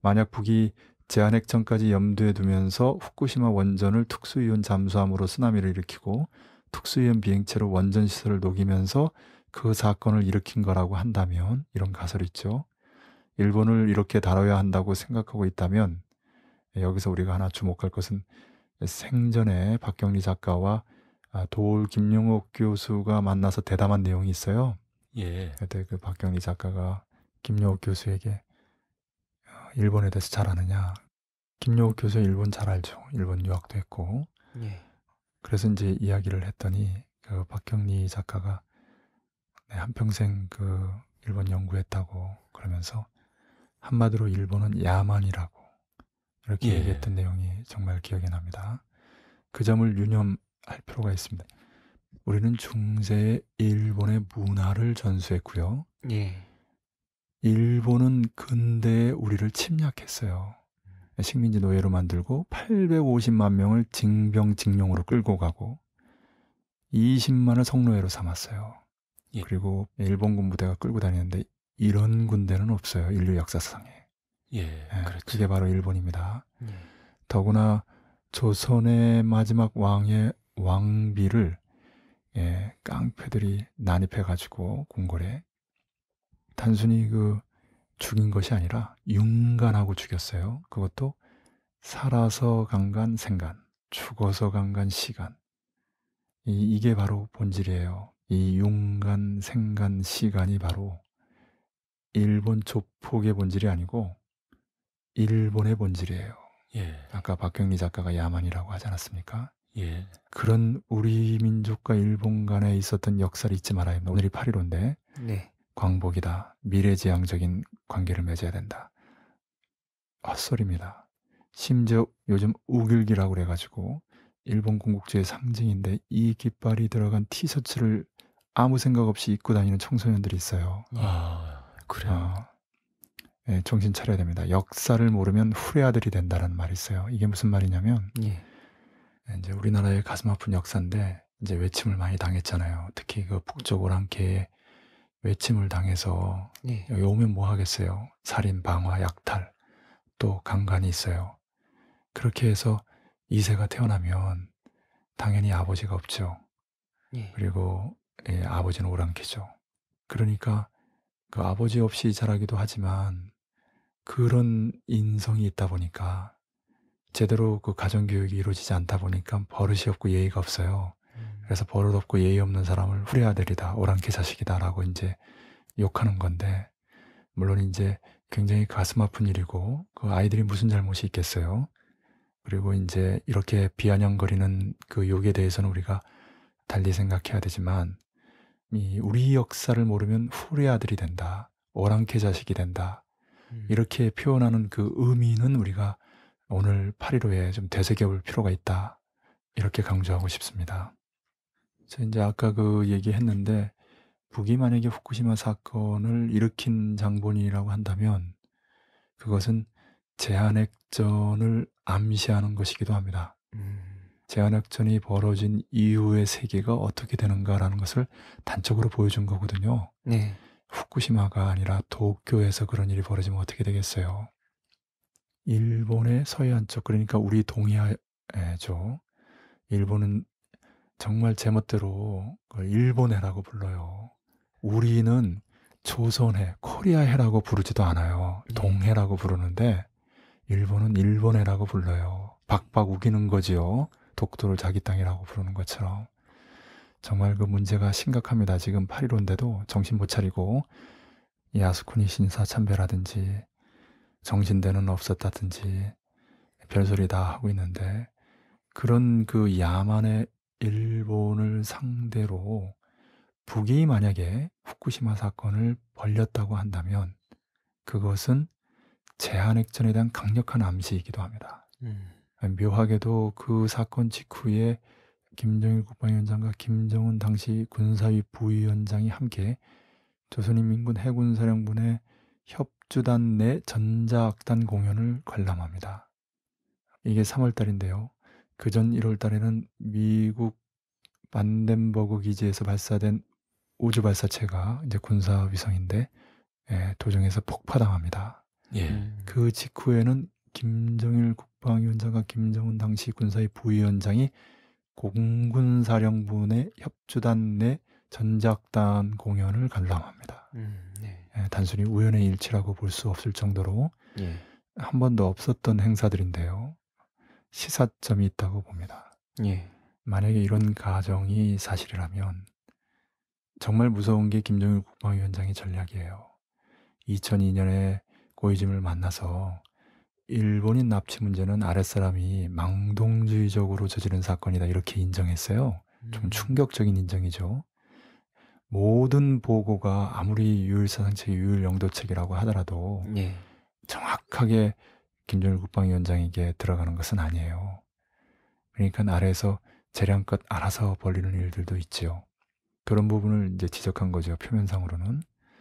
만약 북이 제한핵전까지 염두에 두면서 후쿠시마 원전을 특수위원 잠수함으로 쓰나미를 일으키고 특수위원 비행체로 원전 시설을 녹이면서 그 사건을 일으킨 거라고 한다면 이런 가설 있죠. 일본을 이렇게 다뤄야 한다고 생각하고 있다면 여기서 우리가 하나 주목할 것은 생전에 박경리 작가와 아, 도울 김용옥 교수가 만나서 대담한 내용이 있어요. 예. 그때 그 박경리 작가가 김여옥 교수에게 어, 일본에 대해서 잘 아느냐. 김여옥 교수 일본 잘 알죠. 일본 유학도 했고. 예. 그래서 이제 이야기를 했더니 그 박경리 작가가 네, 한평생 그 일본 연구했다고 그러면서 한마디로 일본은 야만이라고 이렇게 예. 얘기했던 내용이 정말 기억에 납니다. 그 점을 유념할 필요가 있습니다. 우리는 중세의 일본의 문화를 전수했고요. 예. 일본은 근대에 우리를 침략했어요. 식민지 노예로 만들고 850만 명을 징병징용으로 끌고 가고 20만을 성노예로 삼았어요. 예. 그리고 일본군 부대가 끌고 다니는데 이런 군대는 없어요. 인류 역사상에. 예, 예 그렇죠. 그게 바로 일본입니다. 예. 더구나 조선의 마지막 왕의 왕비를 예, 깡패들이 난입해가지고 궁궐에 단순히 그 죽인 것이 아니라 융간하고 죽였어요. 그것도 살아서 강간 생간, 죽어서 강간 시간. 이, 이게 바로 본질이에요. 이 융간 생간 시간이 바로 일본 조폭의 본질이 아니고 일본의 본질이에요. 예. 아까 박경리 작가가 야만이라고 하지 않았습니까? 예. 그런 우리 민족과 일본 간에 있었던 역사를 잊지 말아야 합니다. 오늘이 8.15인데 네. 광복이다. 미래지향적인 관계를 맺어야 된다. 헛소리입니다. 심지어 요즘 우길기라고 그래가지고 일본 공국주의 상징인데 이 깃발이 들어간 티셔츠를 아무 생각 없이 입고 다니는 청소년들이 있어요. 아 그래요. 어, 예, 정신 차려야 됩니다. 역사를 모르면 후레아들이 된다는 말이 있어요. 이게 무슨 말이냐면 예. 예. 이제 우리나라의 가슴 아픈 역사인데 이제 외침을 많이 당했잖아요. 특히 그 북쪽 오랑캐의 외침을 당해서 네. 여기 오면 뭐 하겠어요? 살인, 방화, 약탈, 또 강간이 있어요. 그렇게 해서 이세가 태어나면 당연히 아버지가 없죠. 네. 그리고 예, 아버지는 오랑캐죠. 그러니까 그 아버지 없이 자라기도 하지만 그런 인성이 있다 보니까 제대로 그 가정교육이 이루어지지 않다 보니까 버릇이 없고 예의가 없어요. 그래서 버릇없고 예의 없는 사람을 후레 아들이다, 오랑캐 자식이다라고 이제 욕하는 건데, 물론 이제 굉장히 가슴 아픈 일이고, 그 아이들이 무슨 잘못이 있겠어요? 그리고 이제 이렇게 비아냥거리는 그 욕에 대해서는 우리가 달리 생각해야 되지만, 이 우리 역사를 모르면 후레 아들이 된다, 오랑캐 자식이 된다, 음. 이렇게 표현하는 그 의미는 우리가 오늘 8.15에 좀 되새겨볼 필요가 있다, 이렇게 강조하고 싶습니다. 그래서 인제 아까 그 얘기했는데 북이 만약에 후쿠시마 사건을 일으킨 장본인이라고 한다면 그것은 제한핵전을 암시하는 것이기도 합니다. 음. 제한핵전이 벌어진 이후의 세계가 어떻게 되는가라는 것을 단적으로 보여준 거거든요. 네. 후쿠시마가 아니라 도쿄에서 그런 일이 벌어지면 어떻게 되겠어요? 일본의 서해안 쪽, 그러니까 우리 동해죠. 일본은 정말 제멋대로 그 일본해라고 불러요. 우리는 조선해, 코리아해라고 부르지도 않아요. 네. 동해라고 부르는데 일본은 일본해라고 불러요. 박박 우기는 거지요. 독도를 자기 땅이라고 부르는 것처럼. 정말 그 문제가 심각합니다. 지금 8.15인데도 정신 못 차리고 야스쿠니 신사 참배라든지 정신대는 없었다든지 별소리 다 하고 있는데 그런 그 야만의 일본을 상대로 북이 만약에 후쿠시마 사건을 벌렸다고 한다면 그것은 제한핵전에 대한 강력한 암시이기도 합니다. 음. 묘하게도 그 사건 직후에 김정일 국방위원장과 김정은 당시 군사위 부위원장이 함께 조선인민군 해군사령부의 협주단 내 전자악단 공연을 관람합니다. 이게 3월달인데요. 그전 1월 달에는 미국 반덴버그 기지에서 발사된 우주 발사체가 이제 군사 위성인데 예, 도중에서 폭파당합니다. 예. 음. 그 직후에는 김정일 국방위원장과 김정은 당시 군사위 부위원장이 공군사령부의 협주단 내 전작단 공연을 관람합니다. 음, 네. 예, 단순히 우연의 일치라고 볼 수 없을 정도로 예. 한 번도 없었던 행사들인데요. 시사점이 있다고 봅니다. 예. 만약에 이런 가정이 사실이라면 정말 무서운 게 김정일 국방위원장의 전략이에요. 2002년에 고이즈미 만나서 일본인 납치 문제는 아랫사람이 망동주의적으로 저지른 사건이다 이렇게 인정했어요. 음. 좀 충격적인 인정이죠. 모든 보고가 아무리 유일사상책, 유일영도책이라고 하더라도 예. 정확하게 김정일 국방위원장에게 들어가는 것은 아니에요. 그러니까 아래에서 재량껏 알아서 벌리는 일들도 있지요. 그런 부분을 이제 지적한 거죠. 표면상으로는.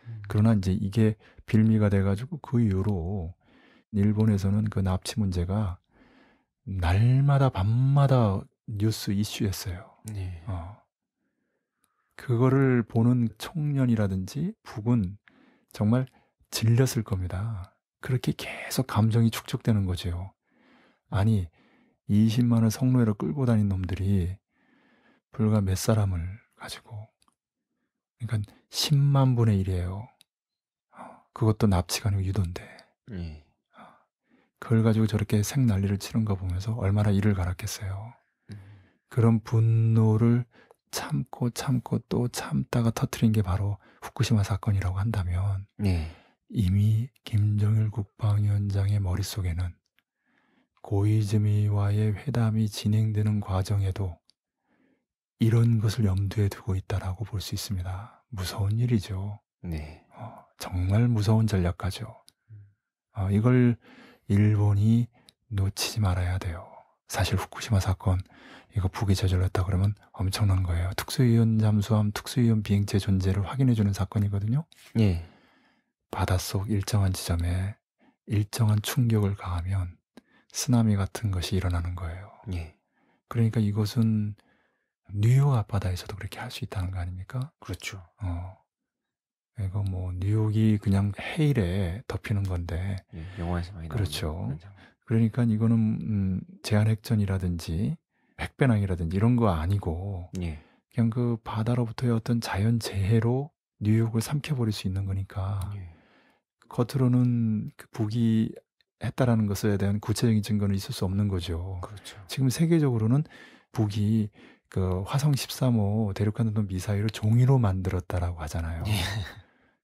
음. 그러나 이제 이게 빌미가 돼가지고 그 이후로 일본에서는 그 납치 문제가 날마다 밤마다 뉴스 이슈였어요. 네. 어. 그거를 보는 청년이라든지 북은 정말 질렸을 겁니다. 그렇게 계속 감정이 축적되는 거죠. 아니, 20만을 성노예로 끌고 다닌 놈들이 불과 몇 사람을 가지고 그러니까 10만 분의 1이에요. 어, 그것도 납치가 아니고 유도인데 음. 그걸 가지고 저렇게 생난리를 치는 거 보면서 얼마나 이를 갈았겠어요. 음. 그런 분노를 참고 참고 또 참다가 터트린 게 바로 후쿠시마 사건이라고 한다면 네. 이미 김정일 국방위원장의 머릿속에는 고이즈미와의 회담이 진행되는 과정에도 이런 것을 염두에 두고 있다라고 볼 수 있습니다. 무서운 일이죠. 네. 어, 정말 무서운 전략가죠. 음. 어, 이걸 일본이 놓치지 말아야 돼요. 사실 후쿠시마 사건 이거 북이 저질렀다 그러면 엄청난 거예요. 특수위원 잠수함, 특수위원 비행체 존재를 확인해주는 사건이거든요. 예. 바닷속 일정한 지점에 일정한 충격을 가하면 쓰나미 같은 것이 일어나는 거예요. 예. 그러니까 이것은 뉴욕 앞바다에서도 그렇게 할 수 있다는 거 아닙니까? 그렇죠. 어. 이거 뭐 뉴욕이 그냥 해일에 덮이는 건데 예, 영화에서 많이 그렇죠. 그러니까 이거는 음, 제한 핵전이라든지 핵배낭이라든지 이런 거 아니고 예. 그냥 그 바다로부터의 어떤 자연 재해로 뉴욕을 삼켜버릴 수 있는 거니까 예. 겉으로는 그 북이 했다라는 것에 대한 구체적인 증거는 있을 수 없는 거죠. 그렇죠. 지금 세계적으로는 북이 그 화성 13호 대륙간弾미사일을 종이로 만들었다라고 하잖아요. 예.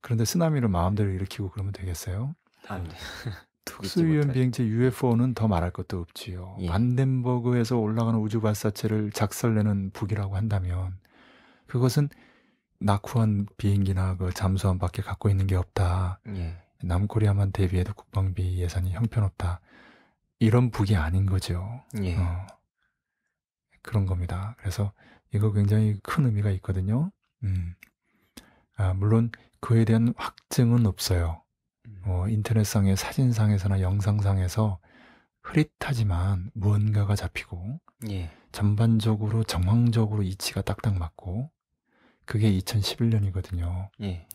그런데 쓰나미를 마음대로 일으키고 그러면 되겠어요? 안 돼. 특수유연 비행체 UFO는 더 말할 것도 없지요. 예. 반덴버그에서 올라가는 우주 발사체를 작설내는 북이라고 한다면 그것은 낙후한 비행기나 그 잠수함밖에 갖고 있는 게 없다. 예. 남코리아만 대비해도 국방비 예산이 형편없다. 이런 북이 아닌 거죠. 예. 어, 그런 겁니다. 그래서 이거 굉장히 큰 의미가 있거든요. 음. 아, 물론 그에 대한 확증은 없어요. 음. 어, 인터넷상의 사진상에서나 영상상에서 흐릿하지만 무언가가 잡히고 예. 전반적으로 정황적으로 이치가 딱딱 맞고 그게 2011년이거든요. 예.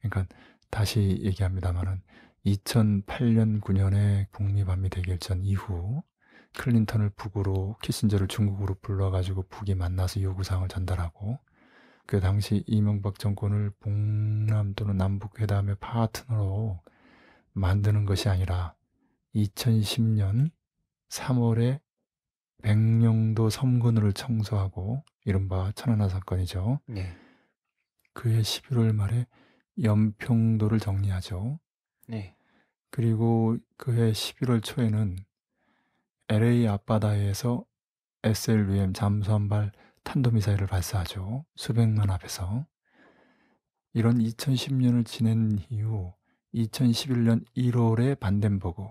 그러니까 다시 얘기합니다만은 2008년 9년에 북미 반미 대결전 이후 클린턴을 북으로 키신저를 중국으로 불러가지고 북이 만나서 요구사항을 전달하고 그 당시 이명박 정권을 북남 또는 남북 회담의 파트너로 만드는 것이 아니라 2010년 3월에 백령도 섬군을 청소하고 이른바 천안화 사건이죠. 네. 그해 11월 말에 연평도를 정리하죠. 네. 그리고 그해 11월 초에는 LA 앞바다에서 s l v m 잠수함발 탄도미사일을 발사하죠. 수백만 앞에서. 이런 2010년을 지낸 이후 2011년 1월에 반덴버그,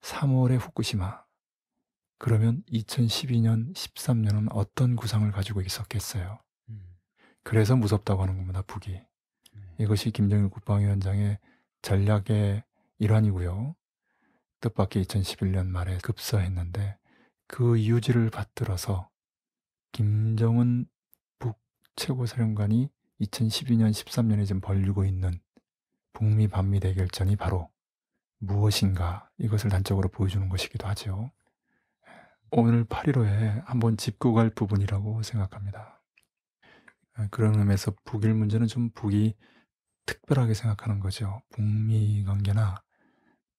3월에 후쿠시마. 그러면 2012년, 13년은 어떤 구상을 가지고 있었겠어요? 음. 그래서 무섭다고 하는 겁니다, 북이. 이것이 김정일 국방위원장의 전략의 일환이고요. 뜻밖의 2011년 말에 급사했는데그 유지를 받들어서 김정은 북 최고사령관이 2012년 13년에 지금 벌리고 있는 북미 반미 대결전이 바로 무엇인가 이것을 단적으로 보여주는 것이기도 하죠. 오늘 8.15에 한번 짚고 갈 부분이라고 생각합니다. 그런 의미에서 북일 문제는 좀 북이 특별하게 생각하는 거죠. 북미 관계나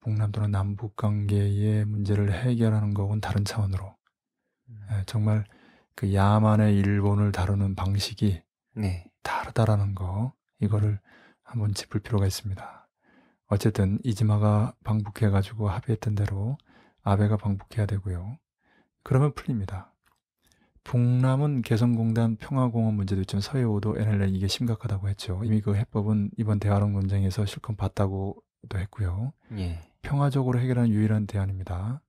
북남도나 남북 관계의 문제를 해결하는 것은 다른 차원으로 음. 예, 정말 그 야만의 일본을 다루는 방식이 네. 다르다라는 거 이거를 한번 짚을 필요가 있습니다. 어쨌든 이지마가 방북해가지고 합의했던 대로 아베가 방북해야 되고요. 그러면 풀립니다. 동남은 개성공단 평화공원 문제도 있지만 서해오도 NLL 이게 심각하다고 했죠. 이미 그 해법은 이번 대화론 논쟁에서 실컷 봤다고도 했고요. 예. 평화적으로 해결한 유일한 대안입니다.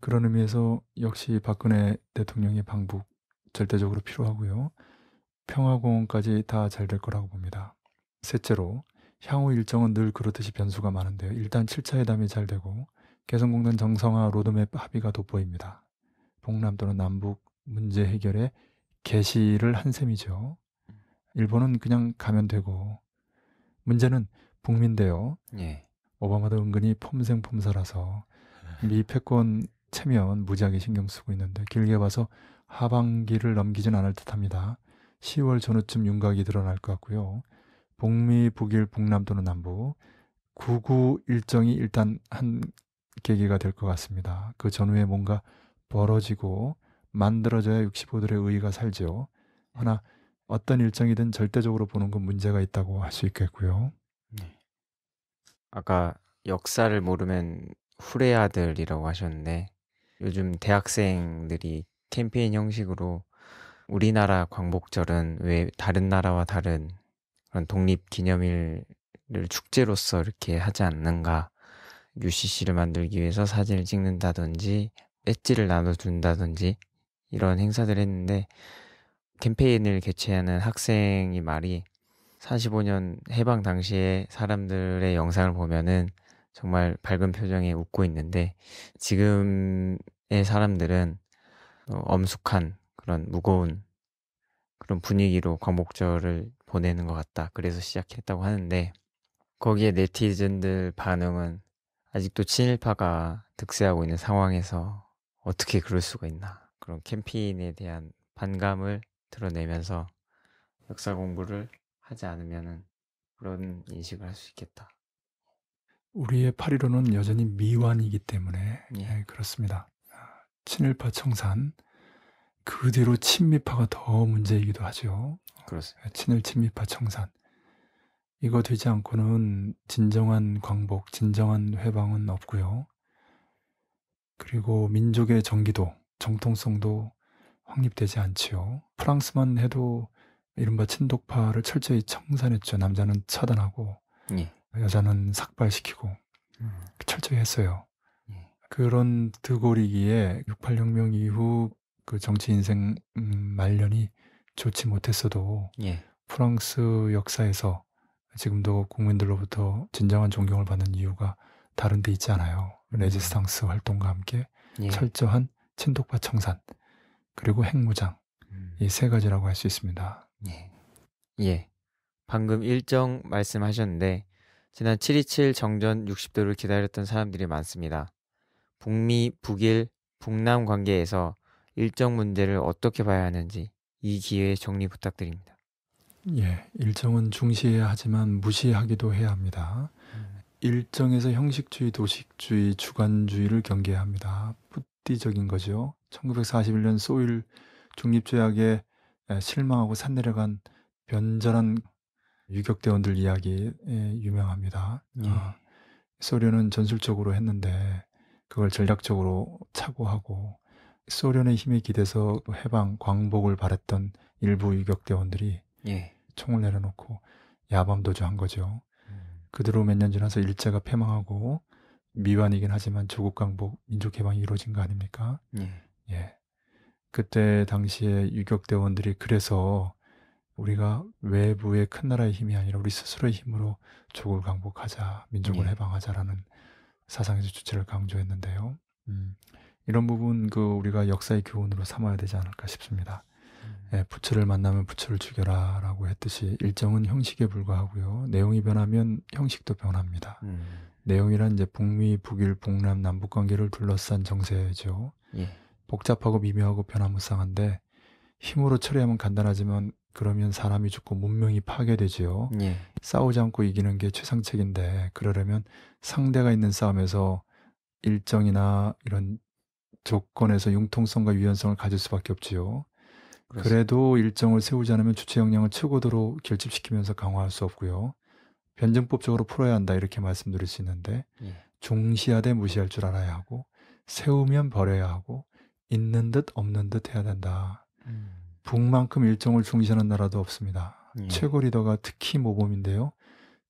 그런 의미에서 역시 박근혜 대통령의 방북 절대적으로 필요하고요. 평화공원까지 다 잘 될 거라고 봅니다. 셋째로 향후 일정은 늘 그렇듯이 변수가 많은데요. 일단 7차 회담이 잘 되고 개성공단 정상화 로드맵 합의가 돋보입니다. 동남 또는 남북 문제 해결에 개시를 한 셈이죠. 음. 일본은 그냥 가면 되고 문제는 북미인데요. 예. 오바마도 은근히 폼생폼사라서 음. 미 패권 체면 무지하게 신경 쓰고 있는데 길게 봐서 하반기를 넘기진 않을 듯합니다. 10월 전후쯤 윤곽이 드러날 것 같고요. 북미, 북일, 북남 또는 남부 99 일정이 일단 한 계기가 될 것 같습니다. 그 전후에 뭔가 벌어지고 만들어져야 6 5들의 의가 의살죠 하나 어떤 일정이든 절대적으로 보는 건 문제가 있다고 할 수 있겠고요. 네. 아까 역사를 모르면 후레아들이라고 하셨는데 요즘 대학생들이 캠페인 형식으로 우리나라 광복절은 왜 다른 나라와 다른 그런 독립 기념일을 축제로서 이렇게 하지 않는가 UCC를 만들기 위해서 사진을 찍는다든지 배지를 나눠준다든지 이런 행사들 했는데 캠페인을 개최하는 학생이 말이 45년 해방 당시에 사람들의 영상을 보면은 정말 밝은 표정에 웃고 있는데 지금의 사람들은 어, 엄숙한 그런 무거운 그런 분위기로 광복절을 보내는 것 같다. 그래서 시작했다고 하는데 거기에 네티즌들 반응은 아직도 친일파가 득세하고 있는 상황에서 어떻게 그럴 수가 있나. 그런 캠페인에 대한 반감을 드러내면서 역사 공부를 하지 않으면은 그런 인식을 할 수 있겠다. 우리의 8.15는 여전히 미완이기 때문에 예. 예, 그렇습니다. 아, 친일파 청산 그 뒤로 친미파가 더 문제이기도 하죠. 그렇습니다. 예, 친일 친미파 청산 이거 되지 않고는 진정한 광복, 진정한 회방은 없고요. 그리고 민족의 정기도 정통성도 확립되지 않지요. 프랑스만 해도 이른바 친독파를 철저히 청산했죠. 남자는 차단하고 예. 여자는 삭발시키고 음. 철저히 했어요. 예. 그런 드골이기에 68혁명 이후 그 정치 인생 음, 말년이 좋지 못했어도 예. 프랑스 역사에서 지금도 국민들로부터 진정한 존경을 받는 이유가 다른 데 있지 않아요. 레지스탕스 음. 활동과 함께 예. 철저한 친독파 청산 그리고 핵무장 음. 이세 가지라고 할 수 있습니다. 예. 예. 방금 일정 말씀하셨는데 지난 7.27 정전 60도를 기다렸던 사람들이 많습니다. 북미, 북일, 북남 관계에서 일정 문제를 어떻게 봐야 하는지 이 기회에 정리 부탁드립니다. 예, 일정은 중시해야 하지만 무시하기도 해야 합니다. 음. 일정에서 형식주의, 도식주의, 주관주의를 경계해야 합니다. 극단적인 거죠. 1941년 소일 중립조약에 실망하고 산내려간 변절한 유격대원들 이야기 유명합니다. 아, 예. 소련은 전술적으로 했는데 그걸 전략적으로 착오하고 소련의 힘에 기대서 해방 광복을 바랬던 일부 유격대원들이 예. 총을 내려놓고 야밤도주한 거죠. 음. 그대로 몇 년 지나서 일제가 패망하고 미완이긴 하지만 조국 강복 민족 개방이 이루어진 거 아닙니까? 예. 예. 그때 당시에 유격 대원들이 그래서 우리가 외부의 큰 나라의 힘이 아니라 우리 스스로의 힘으로 조국을 강복하자, 민족을 예. 해방하자라는 사상에서 주체를 강조했는데요. 음, 이런 부분 그 우리가 역사의 교훈으로 삼아야 되지 않을까 싶습니다. 음. 예, 부처를 만나면 부처를 죽여라라고 했듯이 일정은 형식에 불과하고요. 내용이 변하면 형식도 변합니다. 음. 내용이란 이제 북미, 북일, 북남, 남북 관계를 둘러싼 정세죠. 예. 복잡하고 미묘하고 변화무쌍한데 힘으로 처리하면 간단하지만 그러면 사람이 죽고 문명이 파괴되지요. 예. 싸우지 않고 이기는 게 최상책인데 그러려면 상대가 있는 싸움에서 일정이나 이런 조건에서 융통성과 유연성을 가질 수밖에 없지요. 그래도 일정을 세우지 않으면 주체 역량을 최고도로 결집시키면서 강화할 수 없고요. 변증법적으로 풀어야 한다 이렇게 말씀드릴 수 있는데 예. 중시하되 무시할 줄 알아야 하고 세우면 버려야 하고 있는 듯 없는 듯 해야 된다. 음. 북만큼 일정을 중시하는 나라도 없습니다. 예. 최고 리더가 특히 모범인데요.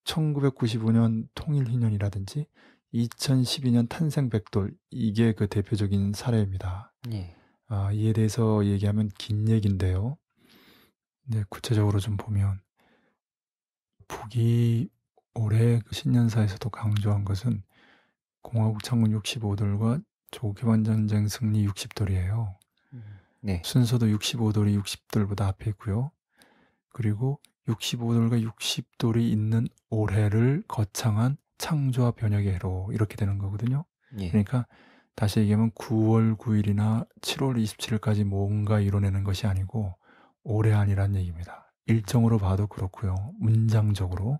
1995년 통일희년이라든지 2012년 탄생 백돌 이게 그 대표적인 사례입니다. 예. 아, 이에 대해서 얘기하면 긴 얘기인데요. 네, 구체적으로 좀 보면 북이 올해 그 신년사에서도 강조한 것은 공화국 창군 65돌과 조기반 전쟁 승리 60돌이에요. 네. 순서도 65돌이 60돌보다 앞에 있고요. 그리고 65돌과 60돌이 있는 올해를 거창한 창조와 변혁의 해로 이렇게 되는 거거든요. 예. 그러니까 다시 얘기하면 9월 9일이나 7월 27일까지 뭔가 이뤄내는 것이 아니고 올해 아니란 얘기입니다. 일정으로 봐도 그렇고요. 문장적으로.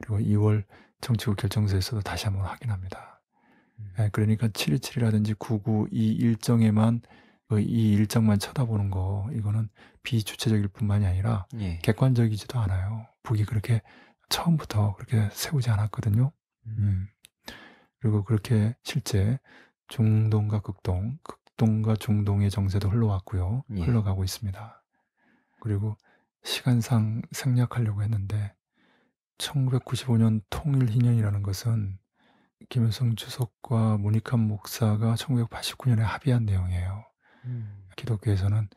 그리고 2월 정치국 결정서에서도 다시 한번 확인합니다. 음. 예, 그러니까 727이라든지 9 9이 일정에만 그 이 일정만 쳐다보는 거 이거는 비주체적일 뿐만이 아니라 예. 객관적이지도 않아요. 북이 그렇게 처음부터 그렇게 세우지 않았거든요. 음. 음. 그리고 그렇게 실제 중동과 극동, 극동과 중동의 정세도 흘러왔고요. 예. 흘러가고 있습니다. 그리고 시간상 생략하려고 했는데 1995년 통일희년이라는 것은 김일성 주석과 문익환 목사가 1989년에 합의한 내용이에요. 음. 기독교에서는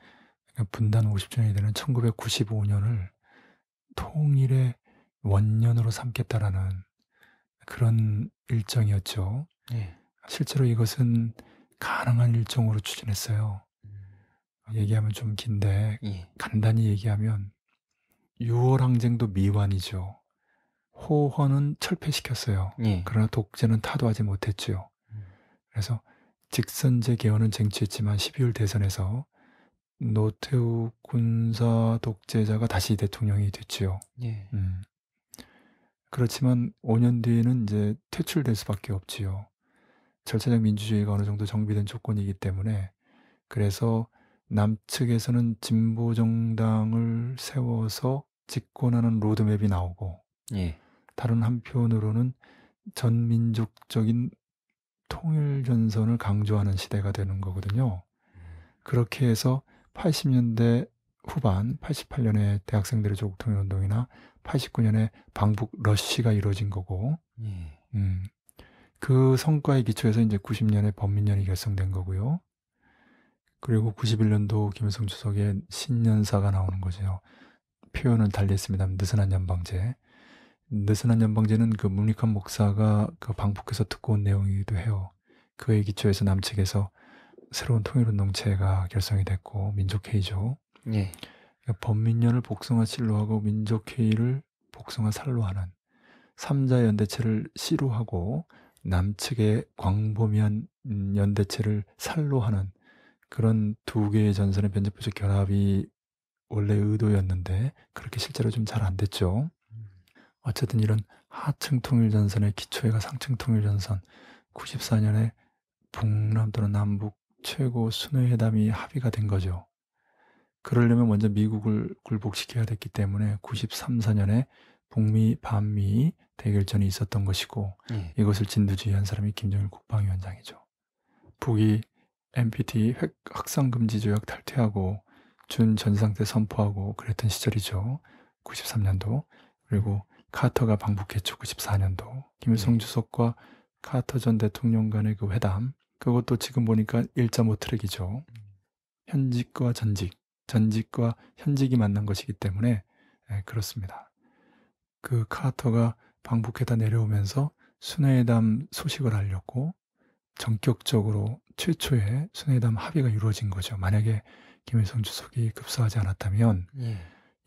그러니까 분단 50주년이 되는 1995년을 통일의 원년으로 삼겠다라는 그런 일정이었죠. 예. 실제로 이것은 가능한 일정으로 추진했어요. 음. 얘기하면 좀 긴데 예. 간단히 얘기하면 6월 항쟁도 미완이죠. 호헌은 철폐시켰어요. 예. 그러나 독재는 타도하지 못했지요. 음. 그래서 직선제 개헌은 쟁취했지만 12월 대선에서 노태우 군사 독재자가 다시 대통령이 됐지요. 예. 음. 그렇지만 5년 뒤에는 이제 퇴출될 수밖에 없지요. 절차적 민주주의가 어느 정도 정비된 조건이기 때문에 그래서 남측에서는 진보 정당을 세워서 집권하는 로드맵이 나오고 예. 다른 한편으로는 전민족적인 통일 전선을 강조하는 시대가 되는 거거든요. 음. 그렇게 해서 80년대 후반 88년에 대학생들의 조국 통일 운동이나 89년에 방북 러쉬가 이루어진 거고 예. 음, 그 성과의 기초에서 이제 90년에 범민련이 결성된 거고요. 그리고 91년도 김일성 주석의 신년사가 나오는 거죠. 표현은 달리 했습니다. 느슨한 연방제. 느슨한 연방제는 그 문익환 목사가 그 방북해서 듣고 온 내용이기도 해요. 그에기초해서 남측에서 새로운 통일운동체가 결성이 됐고 민족회의죠. 예. 그러니까 범민련을 복숭아 실로 하고 민족회의를 복숭아 살로 하는 삼자 연대체를 시로 하고 남측의 광범위한 연대체를 살로 하는 그런 두 개의 전선의 면접 부족 결합이 원래 의도였는데 그렇게 실제로 좀 잘 안 됐죠. 음. 어쨌든 이런 하층 통일 전선의 기초에가 상층 통일 전선 94년에 북남 또는 남북 최고 순회회담이 합의가 된 거죠. 그러려면 먼저 미국을 굴복시켜야 됐기 때문에 93, 4년에 북미 반미 대결전이 있었던 것이고 네. 이것을 진두지휘한 사람이 김정일 국방위원장이죠. 북이 MPT 확산금지 조약 탈퇴하고 준전상태 선포하고 그랬던 시절이죠. 93년도. 그리고 카터가 방북했죠. 94년도. 김일성 주석과 카터 전 대통령 간의 그 회담. 그것도 지금 보니까 1.5 트랙이죠. 현직과 전직, 전직과 현직이 만난 것이기 때문에 네, 그렇습니다. 그 카터가 방북해다 내려오면서 순회회담 소식을 알렸고 전격적으로 최초의 순회담 합의가 이루어진 거죠. 만약에 김일성 주석이 급사하지 않았다면 예.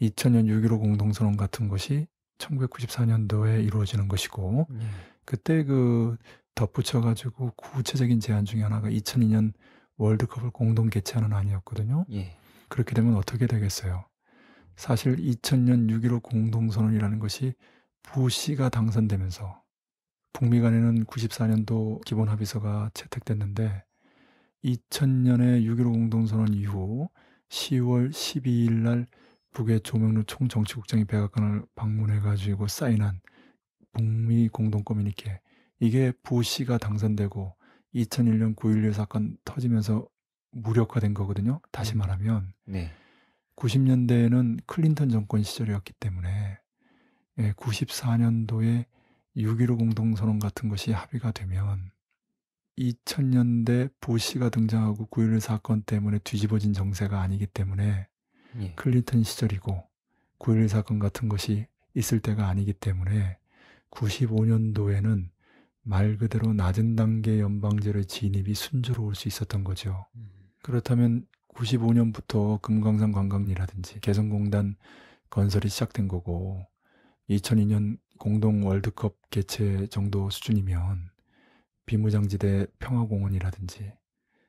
2000년 6.15 공동선언 같은 것이 1994년도에 이루어지는 것이고 예. 그때 그 덧붙여가지고 구체적인 제안 중에 하나가 2002년 월드컵을 공동 개최하는 아이었거든요 예. 그렇게 되면 어떻게 되겠어요? 사실 2000년 6.15 공동선언이라는 것이 부시가 당선되면서 북미 간에는 94년도 기본 합의서가 채택됐는데 2000년에 6.15 공동선언 이후 10월 12일 날 북의 조명루 총정치국장이 백악관을 방문해가지고 사인한 북미 공동 커뮤니케 이게 부시가 당선되고 2001년 9.11 사건 터지면서 무력화된 거거든요. 다시 음. 말하면 네. 90년대에는 클린턴 정권 시절이었기 때문에 94년도에 예, 6.15 공동선언 같은 것이 합의가 되면 2000년대 보시가 등장하고 9.11 사건 때문에 뒤집어진 정세가 아니기 때문에 예. 클린턴 시절이고 9.11 사건 같은 것이 있을 때가 아니기 때문에 95년도에는 말 그대로 낮은 단계 연방제를 진입이 순조로울 수 있었던 거죠. 음. 그렇다면 95년부터 금강산 관광이라든지 개성공단 건설이 시작된 거고 2002년 공동 월드컵 개최 정도 수준이면 비무장지대 평화공원이라든지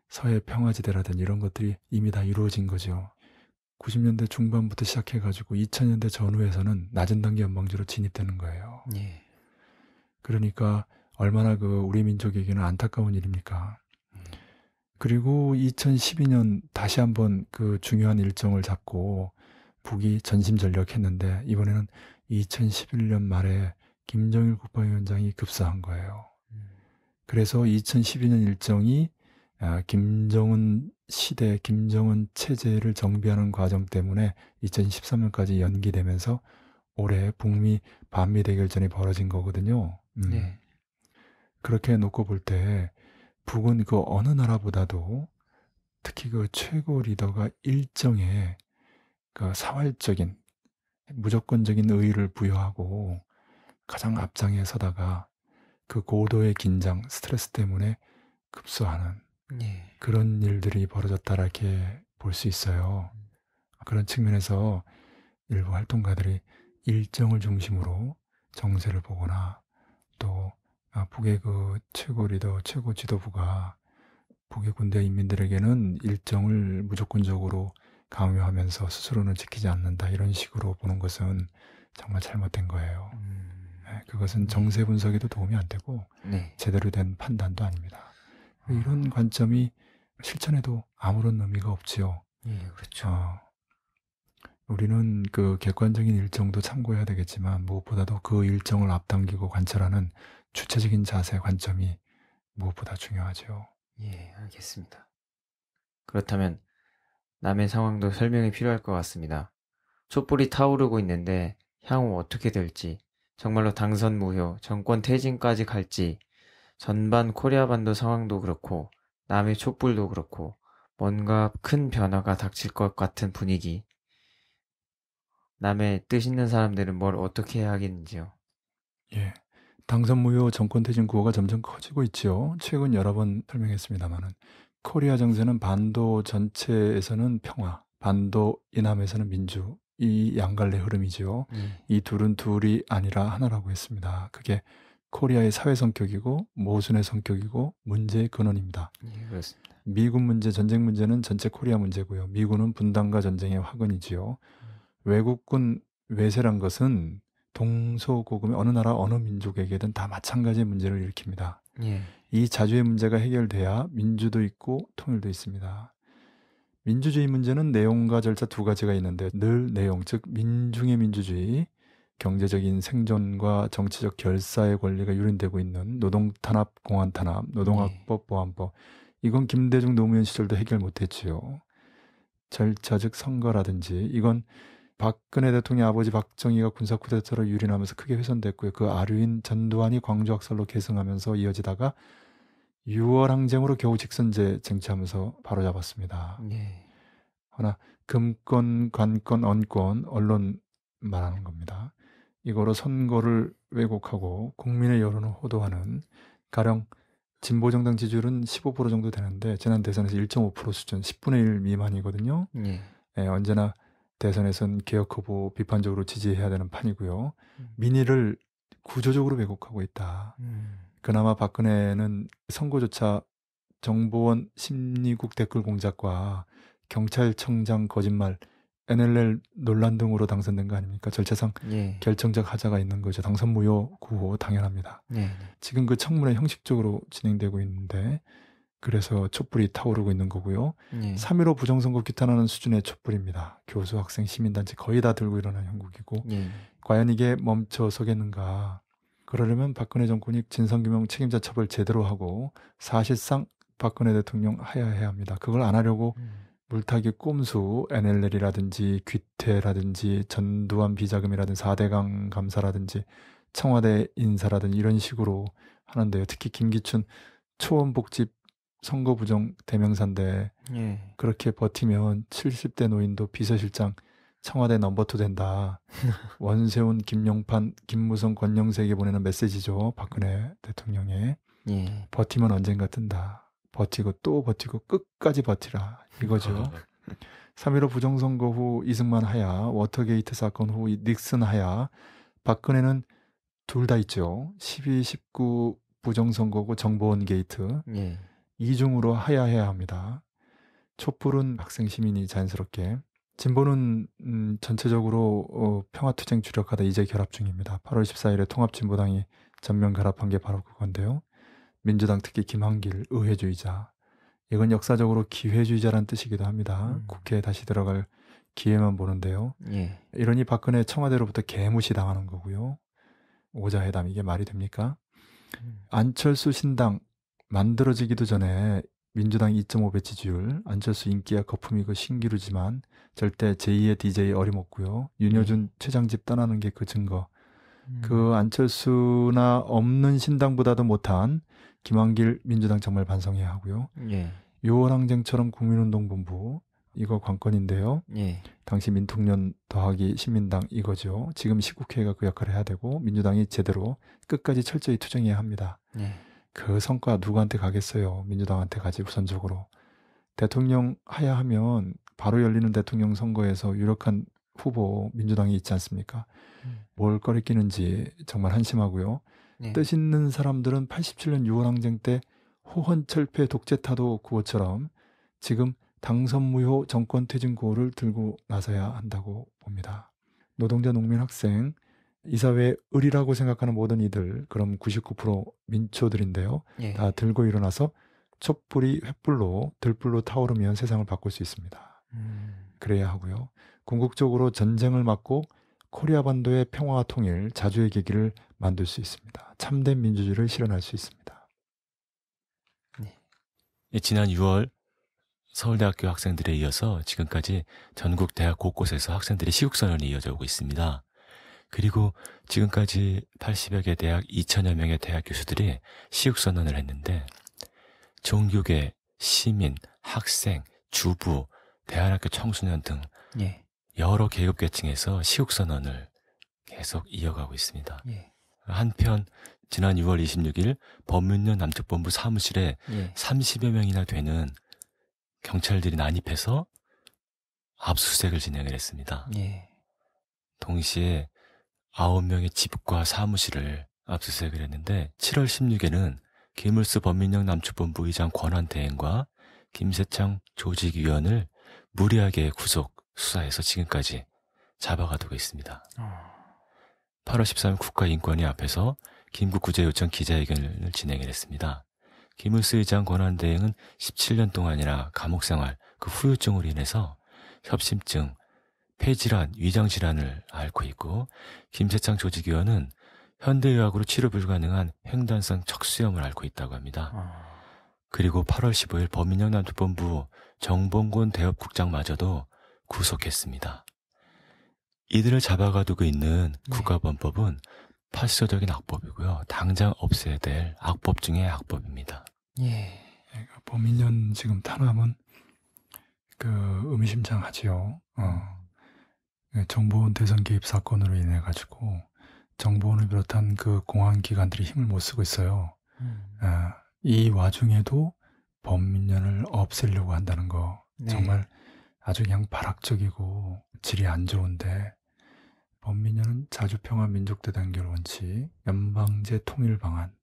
서해 평화지대라든지 이런 것들이 이미 다 이루어진 거죠. 90년대 중반부터 시작해가지고 2000년대 전후에서는 낮은 단계 연방주로 진입되는 거예요. 예. 그러니까 얼마나 그 우리 민족에게는 안타까운 일입니까? 음. 그리고 2012년 다시 한번 그 중요한 일정을 잡고 북이 전심전력했는데 이번에는 2011년 말에 김정일 국방위원장이 급사한 거예요. 그래서 2012년 일정이 아, 김정은 시대, 김정은 체제를 정비하는 과정 때문에 2013년까지 연기되면서 올해 북미 반미 대결전이 벌어진 거거든요. 음. 네. 그렇게 놓고 볼 때 북은 그 어느 나라보다도 특히 그 최고 리더가 일정의 그 사활적인 무조건적인 의의를 부여하고 가장 앞장에 서다가 그 고도의 긴장, 스트레스 때문에 급소하는 예. 그런 일들이 벌어졌다라게 볼 수 있어요. 음. 그런 측면에서 일부 활동가들이 일정을 중심으로 정세를 보거나 또 아, 북의 그 최고 리더, 최고 지도부가 북의 군대 인민들에게는 일정을 무조건적으로 강요하면서 스스로는 지키지 않는다 이런 식으로 보는 것은 정말 잘못된 거예요. 음. 네, 그것은 정세 분석에도 도움이 안 되고 네. 제대로 된 판단도 아닙니다. 음. 이런 관점이 실천에도 아무런 의미가 없지요. 예, 그렇죠. 어, 우리는 그 객관적인 일정도 참고해야 되겠지만 무엇보다도 그 일정을 앞당기고 관찰하는 주체적인 자세 관점이 무엇보다 중요하죠. 예, 알겠습니다. 그렇다면 남의 상황도 설명이 필요할 것 같습니다. 촛불이 타오르고 있는데 향후 어떻게 될지 정말로 당선 무효, 정권 퇴진까지 갈지 전반 코리아 반도 상황도 그렇고 남의 촛불도 그렇고 뭔가 큰 변화가 닥칠 것 같은 분위기. 남의 뜻 있는 사람들은 뭘 어떻게 해야 하겠는지요. 예. 당선 무효 정권 퇴진 구호가 점점 커지고 있지요. 최근 여러 번 설명했습니다만은 코리아 정세는 반도 전체에서는 평화, 반도 이남에서는 민주 이 양갈래 흐름이지요. 음. 이 둘은 둘이 아니라 하나라고 했습니다. 그게 코리아의 사회 성격이고 모순의 성격이고 문제의 근원입니다. 예, 그렇습니다. 미군 문제, 전쟁 문제는 전체 코리아 문제고요. 미군은 분단과 전쟁의 화근이지요. 음. 외국군 외세란 것은 동서고금의 어느 나라 어느 민족에게든 다 마찬가지의 문제를 일으킵니다. 예. 이 자주의 문제가 해결돼야 민주도 있고 통일도 있습니다. 민주주의 문제는 내용과 절차 두 가지가 있는데 늘 내용, 즉 민중의 민주주의, 경제적인 생존과 정치적 결사의 권리가 유린되고 있는 노동 탄압, 공안 탄압, 노동학법, 네. 보안법 이건 김대중 노무현 시절도 해결 못했지요. 절차적 선거라든지 이건 박근혜 대통령 아버지 박정희가 군사 쿠데타로 유린하면서 크게 훼손됐고요. 그 아류인 전두환이 광주학살로 계승하면서 이어지다가 6월 항쟁으로 겨우 직선제 쟁취하면서 바로 잡았습니다. 예. 허나 금권, 관권, 언권, 언론 말하는 겁니다. 이거로 선거를 왜곡하고 국민의 여론을 호도하는 가령 진보정당 지지율은 15% 정도 되는데 지난 대선에서 1.5% 수준 10분의 1 미만이거든요. 예. 예, 언제나 대선에선 개혁 후보 비판적으로 지지해야 되는 판이고요. 음. 민의를 구조적으로 왜곡하고 있다. 음. 그나마 박근혜는 선거조차 정보원 심리국 댓글 공작과 경찰청장 거짓말, NLL 논란 등으로 당선된 거 아닙니까? 절차상 예. 결정적 하자가 있는 거죠. 당선 무효 구호 당연합니다. 예. 지금 그 청문회 형식적으로 진행되고 있는데 그래서 촛불이 타오르고 있는 거고요. 예. 3.15 부정선거 규탄하는 수준의 촛불입니다. 교수, 학생, 시민단체 거의 다 들고 일어난 형국이고 과연 이게 멈춰 서겠는가. 그러려면 박근혜 정권이 진상규명 책임자 처벌 제대로 하고 사실상 박근혜 대통령 하야해야 합니다. 그걸 안 하려고 음. 물타기 꼼수 NLL이라든지 귀태라든지 전두환 비자금이라든지 4대강 감사라든지 청와대 인사라든지 이런 식으로 하는데요. 특히 김기춘 초원복집 선거부정 대명사인데 예. 그렇게 버티면 70대 노인도 비서실장 청와대 넘버투 된다. 원세훈, 김용판, 김무성, 권영세에게 보내는 메시지죠. 박근혜 대통령의 예. 버티면 언젠가 뜬다. 버티고 또 버티고 끝까지 버티라 이거죠. 3.15 아. 부정선거 후 이승만 하야, 워터게이트 사건 후 닉슨 하야, 박근혜는 둘 다 있죠. 12, 19 부정선거고 정보원 게이트. 예. 이중으로 하야해야 합니다. 촛불은 학생 시민이 자연스럽게 진보는 음, 전체적으로 어, 평화투쟁 주력하다 이제 결합 중입니다. 8월 14일에 통합진보당이 전면 결합한 게 바로 그건데요. 민주당 특히 김한길 의회주의자 이건 역사적으로 기회주의자란 뜻이기도 합니다. 음. 국회에 다시 들어갈 기회만 보는데요. 예. 이러니 박근혜 청와대로부터 개무시 당하는 거고요. 오자회담 이게 말이 됩니까? 음. 안철수 신당 만들어지기도 전에 민주당 2.5배 지지율, 안철수 인기와 거품이고 그 신기루지만 절대 제2의 DJ 어림없고요. 윤여준 네. 최장집 떠나는 게 그 증거. 음. 그 안철수나 없는 신당보다도 못한 김한길 민주당 정말 반성해야 하고요. 예. 6월 항쟁처럼 국민운동본부 이거 관건인데요. 예. 당시 민통년 더하기 신민당 이거죠. 지금 시국회가그 역할을 해야 되고 민주당이 제대로 끝까지 철저히 투쟁해야 합니다. 예. 그 성과 누구한테 가겠어요? 민주당한테 가지 우선적으로. 대통령 하야 하면 바로 열리는 대통령 선거에서 유력한 후보 민주당이 있지 않습니까? 음. 뭘 꺼리끼는지 정말 한심하고요. 네. 뜻 있는 사람들은 87년 6월 항쟁 때 호헌철폐 독재타도 구호처럼 지금 당선무효 정권 퇴진구호를 들고 나서야 한다고 봅니다. 노동자, 농민, 학생, 이사회 을이라고 생각하는 모든 이들 그럼 99% 민초들인데요. 예. 다 들고 일어나서 촛불이 횃불로 들불로 타오르면 세상을 바꿀 수 있습니다. 음. 그래야 하고요. 궁극적으로 전쟁을 막고 코리아 반도의 평화와 통일, 자주의 계기를 만들 수 있습니다. 참된 민주주의를 실현할 수 있습니다. 네. 예, 지난 6월 서울대학교 학생들에 이어서 지금까지 전국 대학 곳곳에서 학생들의 시국선언이 이어져 오고 있습니다. 그리고 지금까지 80여 개 대학 2천여 명의 대학 교수들이 시국선언을 했는데 종교계, 시민, 학생, 주부, 대안학교 청소년 등 예. 여러 계급계층에서 시국선언을 계속 이어가고 있습니다. 예. 한편 지난 6월 26일 법률년 남쪽본부 사무실에 예. 30여 명이나 되는 경찰들이 난입해서 압수수색을 진행을 했습니다. 예. 동시에 9명의 집과 사무실을 압수수색을 했는데 7월 16일에는 김을수 범민영 남초본부 의장 권한대행과 김세창 조직위원을 무리하게 구속 수사해서 지금까지 잡아가두고 있습니다. 8월 어. 13일 국가인권위 앞에서 김국 구제 요청 기자회견을 진행을 했습니다. 김을수 의장 권한대행은 17년 동안이나 감옥 생활, 그 후유증으로 인해서 협심증, 폐질환, 위장질환을 앓고 있고 김세창 조직위원은 현대의학으로 치료 불가능한 횡단성 척수염을 앓고 있다고 합니다. 아. 그리고 8월 15일 범인영남투본부 정봉곤 대업국장마저도 구속했습니다. 이들을 잡아가두고 있는 네. 국가범법은 파시적인 악법이고요. 당장 없애야 될 악법 중의 악법입니다. 예. 그러니까 범인연 지금 탄압은 그 의미심장하지요. 어. 네, 정보원 대선 개입 사건으로 인해 가지고 정보원을 비롯한 그 공안 기관들이 힘을 못 쓰고 있어요. 음. 아, 이 와중에도 범민련을 없애려고 한다는 거 네. 정말 아주 그냥 발악적이고 질이 안 좋은데 범민련은 자주평화민족대단결 원칙, 연방제 통일 방안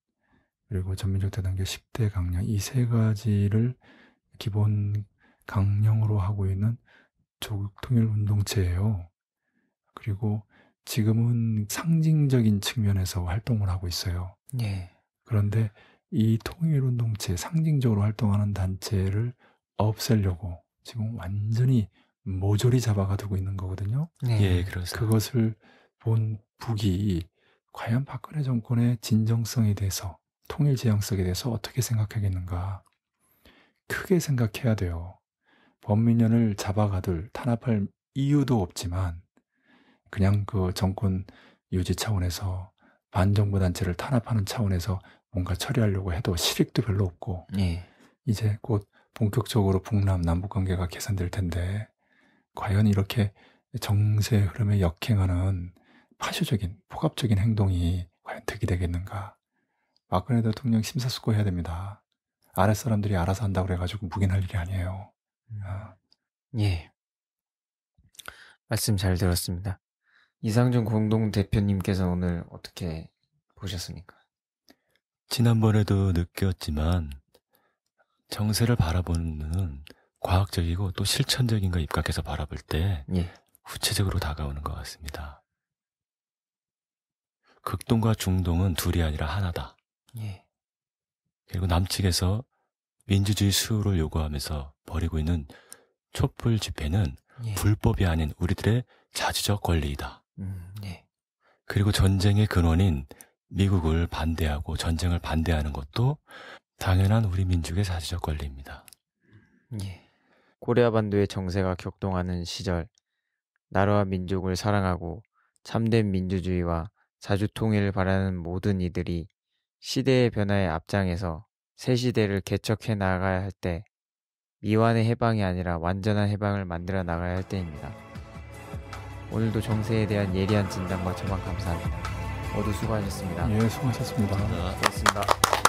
그리고 전민족대단결 10대 강령 이 세 가지를 기본 강령으로 하고 있는 조국 통일 운동체예요. 그리고 지금은 상징적인 측면에서 활동을 하고 있어요. 예. 그런데 이 통일운동체 상징적으로 활동하는 단체를 없애려고 지금 완전히 모조리 잡아가두고 있는 거거든요. 네. 예, 그렇습니다. 그것을 본 북이 과연 박근혜 정권의 진정성에 대해서 통일 지향성에 대해서 어떻게 생각하겠는가? 크게 생각해야 돼요. 범민련을 잡아가둘 탄압할 이유도 없지만 그냥 그 정권 유지 차원에서 반정부 단체를 탄압하는 차원에서 뭔가 처리하려고 해도 실익도 별로 없고 예. 이제 곧 본격적으로 북남 남북 관계가 개선될 텐데 과연 이렇게 정세 흐름에 역행하는 파쇼적인 폭압적인 행동이 과연 득이 되겠는가? 마크네 대통령 심사숙고해야 됩니다. 아랫 사람들이 알아서 한다고 그래가지고 묵인할 일이 아니에요. 음. 아. 예. 말씀 잘 들었습니다. 이상준 공동 대표님께서 오늘 어떻게 보셨습니까? 지난번에도 느꼈지만 정세를 바라보는 눈은 과학적이고 또 실천적인 거 입각해서 바라볼 때 예. 구체적으로 다가오는 것 같습니다. 극동과 중동은 둘이 아니라 하나다. 예. 그리고 남측에서 민주주의 수호를 요구하면서 벌이고 있는 촛불 집회는 예. 불법이 아닌 우리들의 자주적 권리이다. 음, 예. 그리고 전쟁의 근원인 미국을 반대하고 전쟁을 반대하는 것도 당연한 우리 민족의 사회적 권리입니다. 예. 코리 반도의 정세가 격동하는 시절, 나라와 민족을 사랑하고 참된 민주주의와 자주 통일을 바라는 모든 이들이 시대의 변화에 앞장에서 새 시대를 개척해 나가야 할 때, 미완의 해방이 아니라 완전한 해방을 만들어 나가야 할 때입니다. 오늘도 정세에 대한 예리한 진단과 저만 감사합니다. 모두 수고하셨습니다. 예, 수고하셨습니다. 네, 고맙습니다.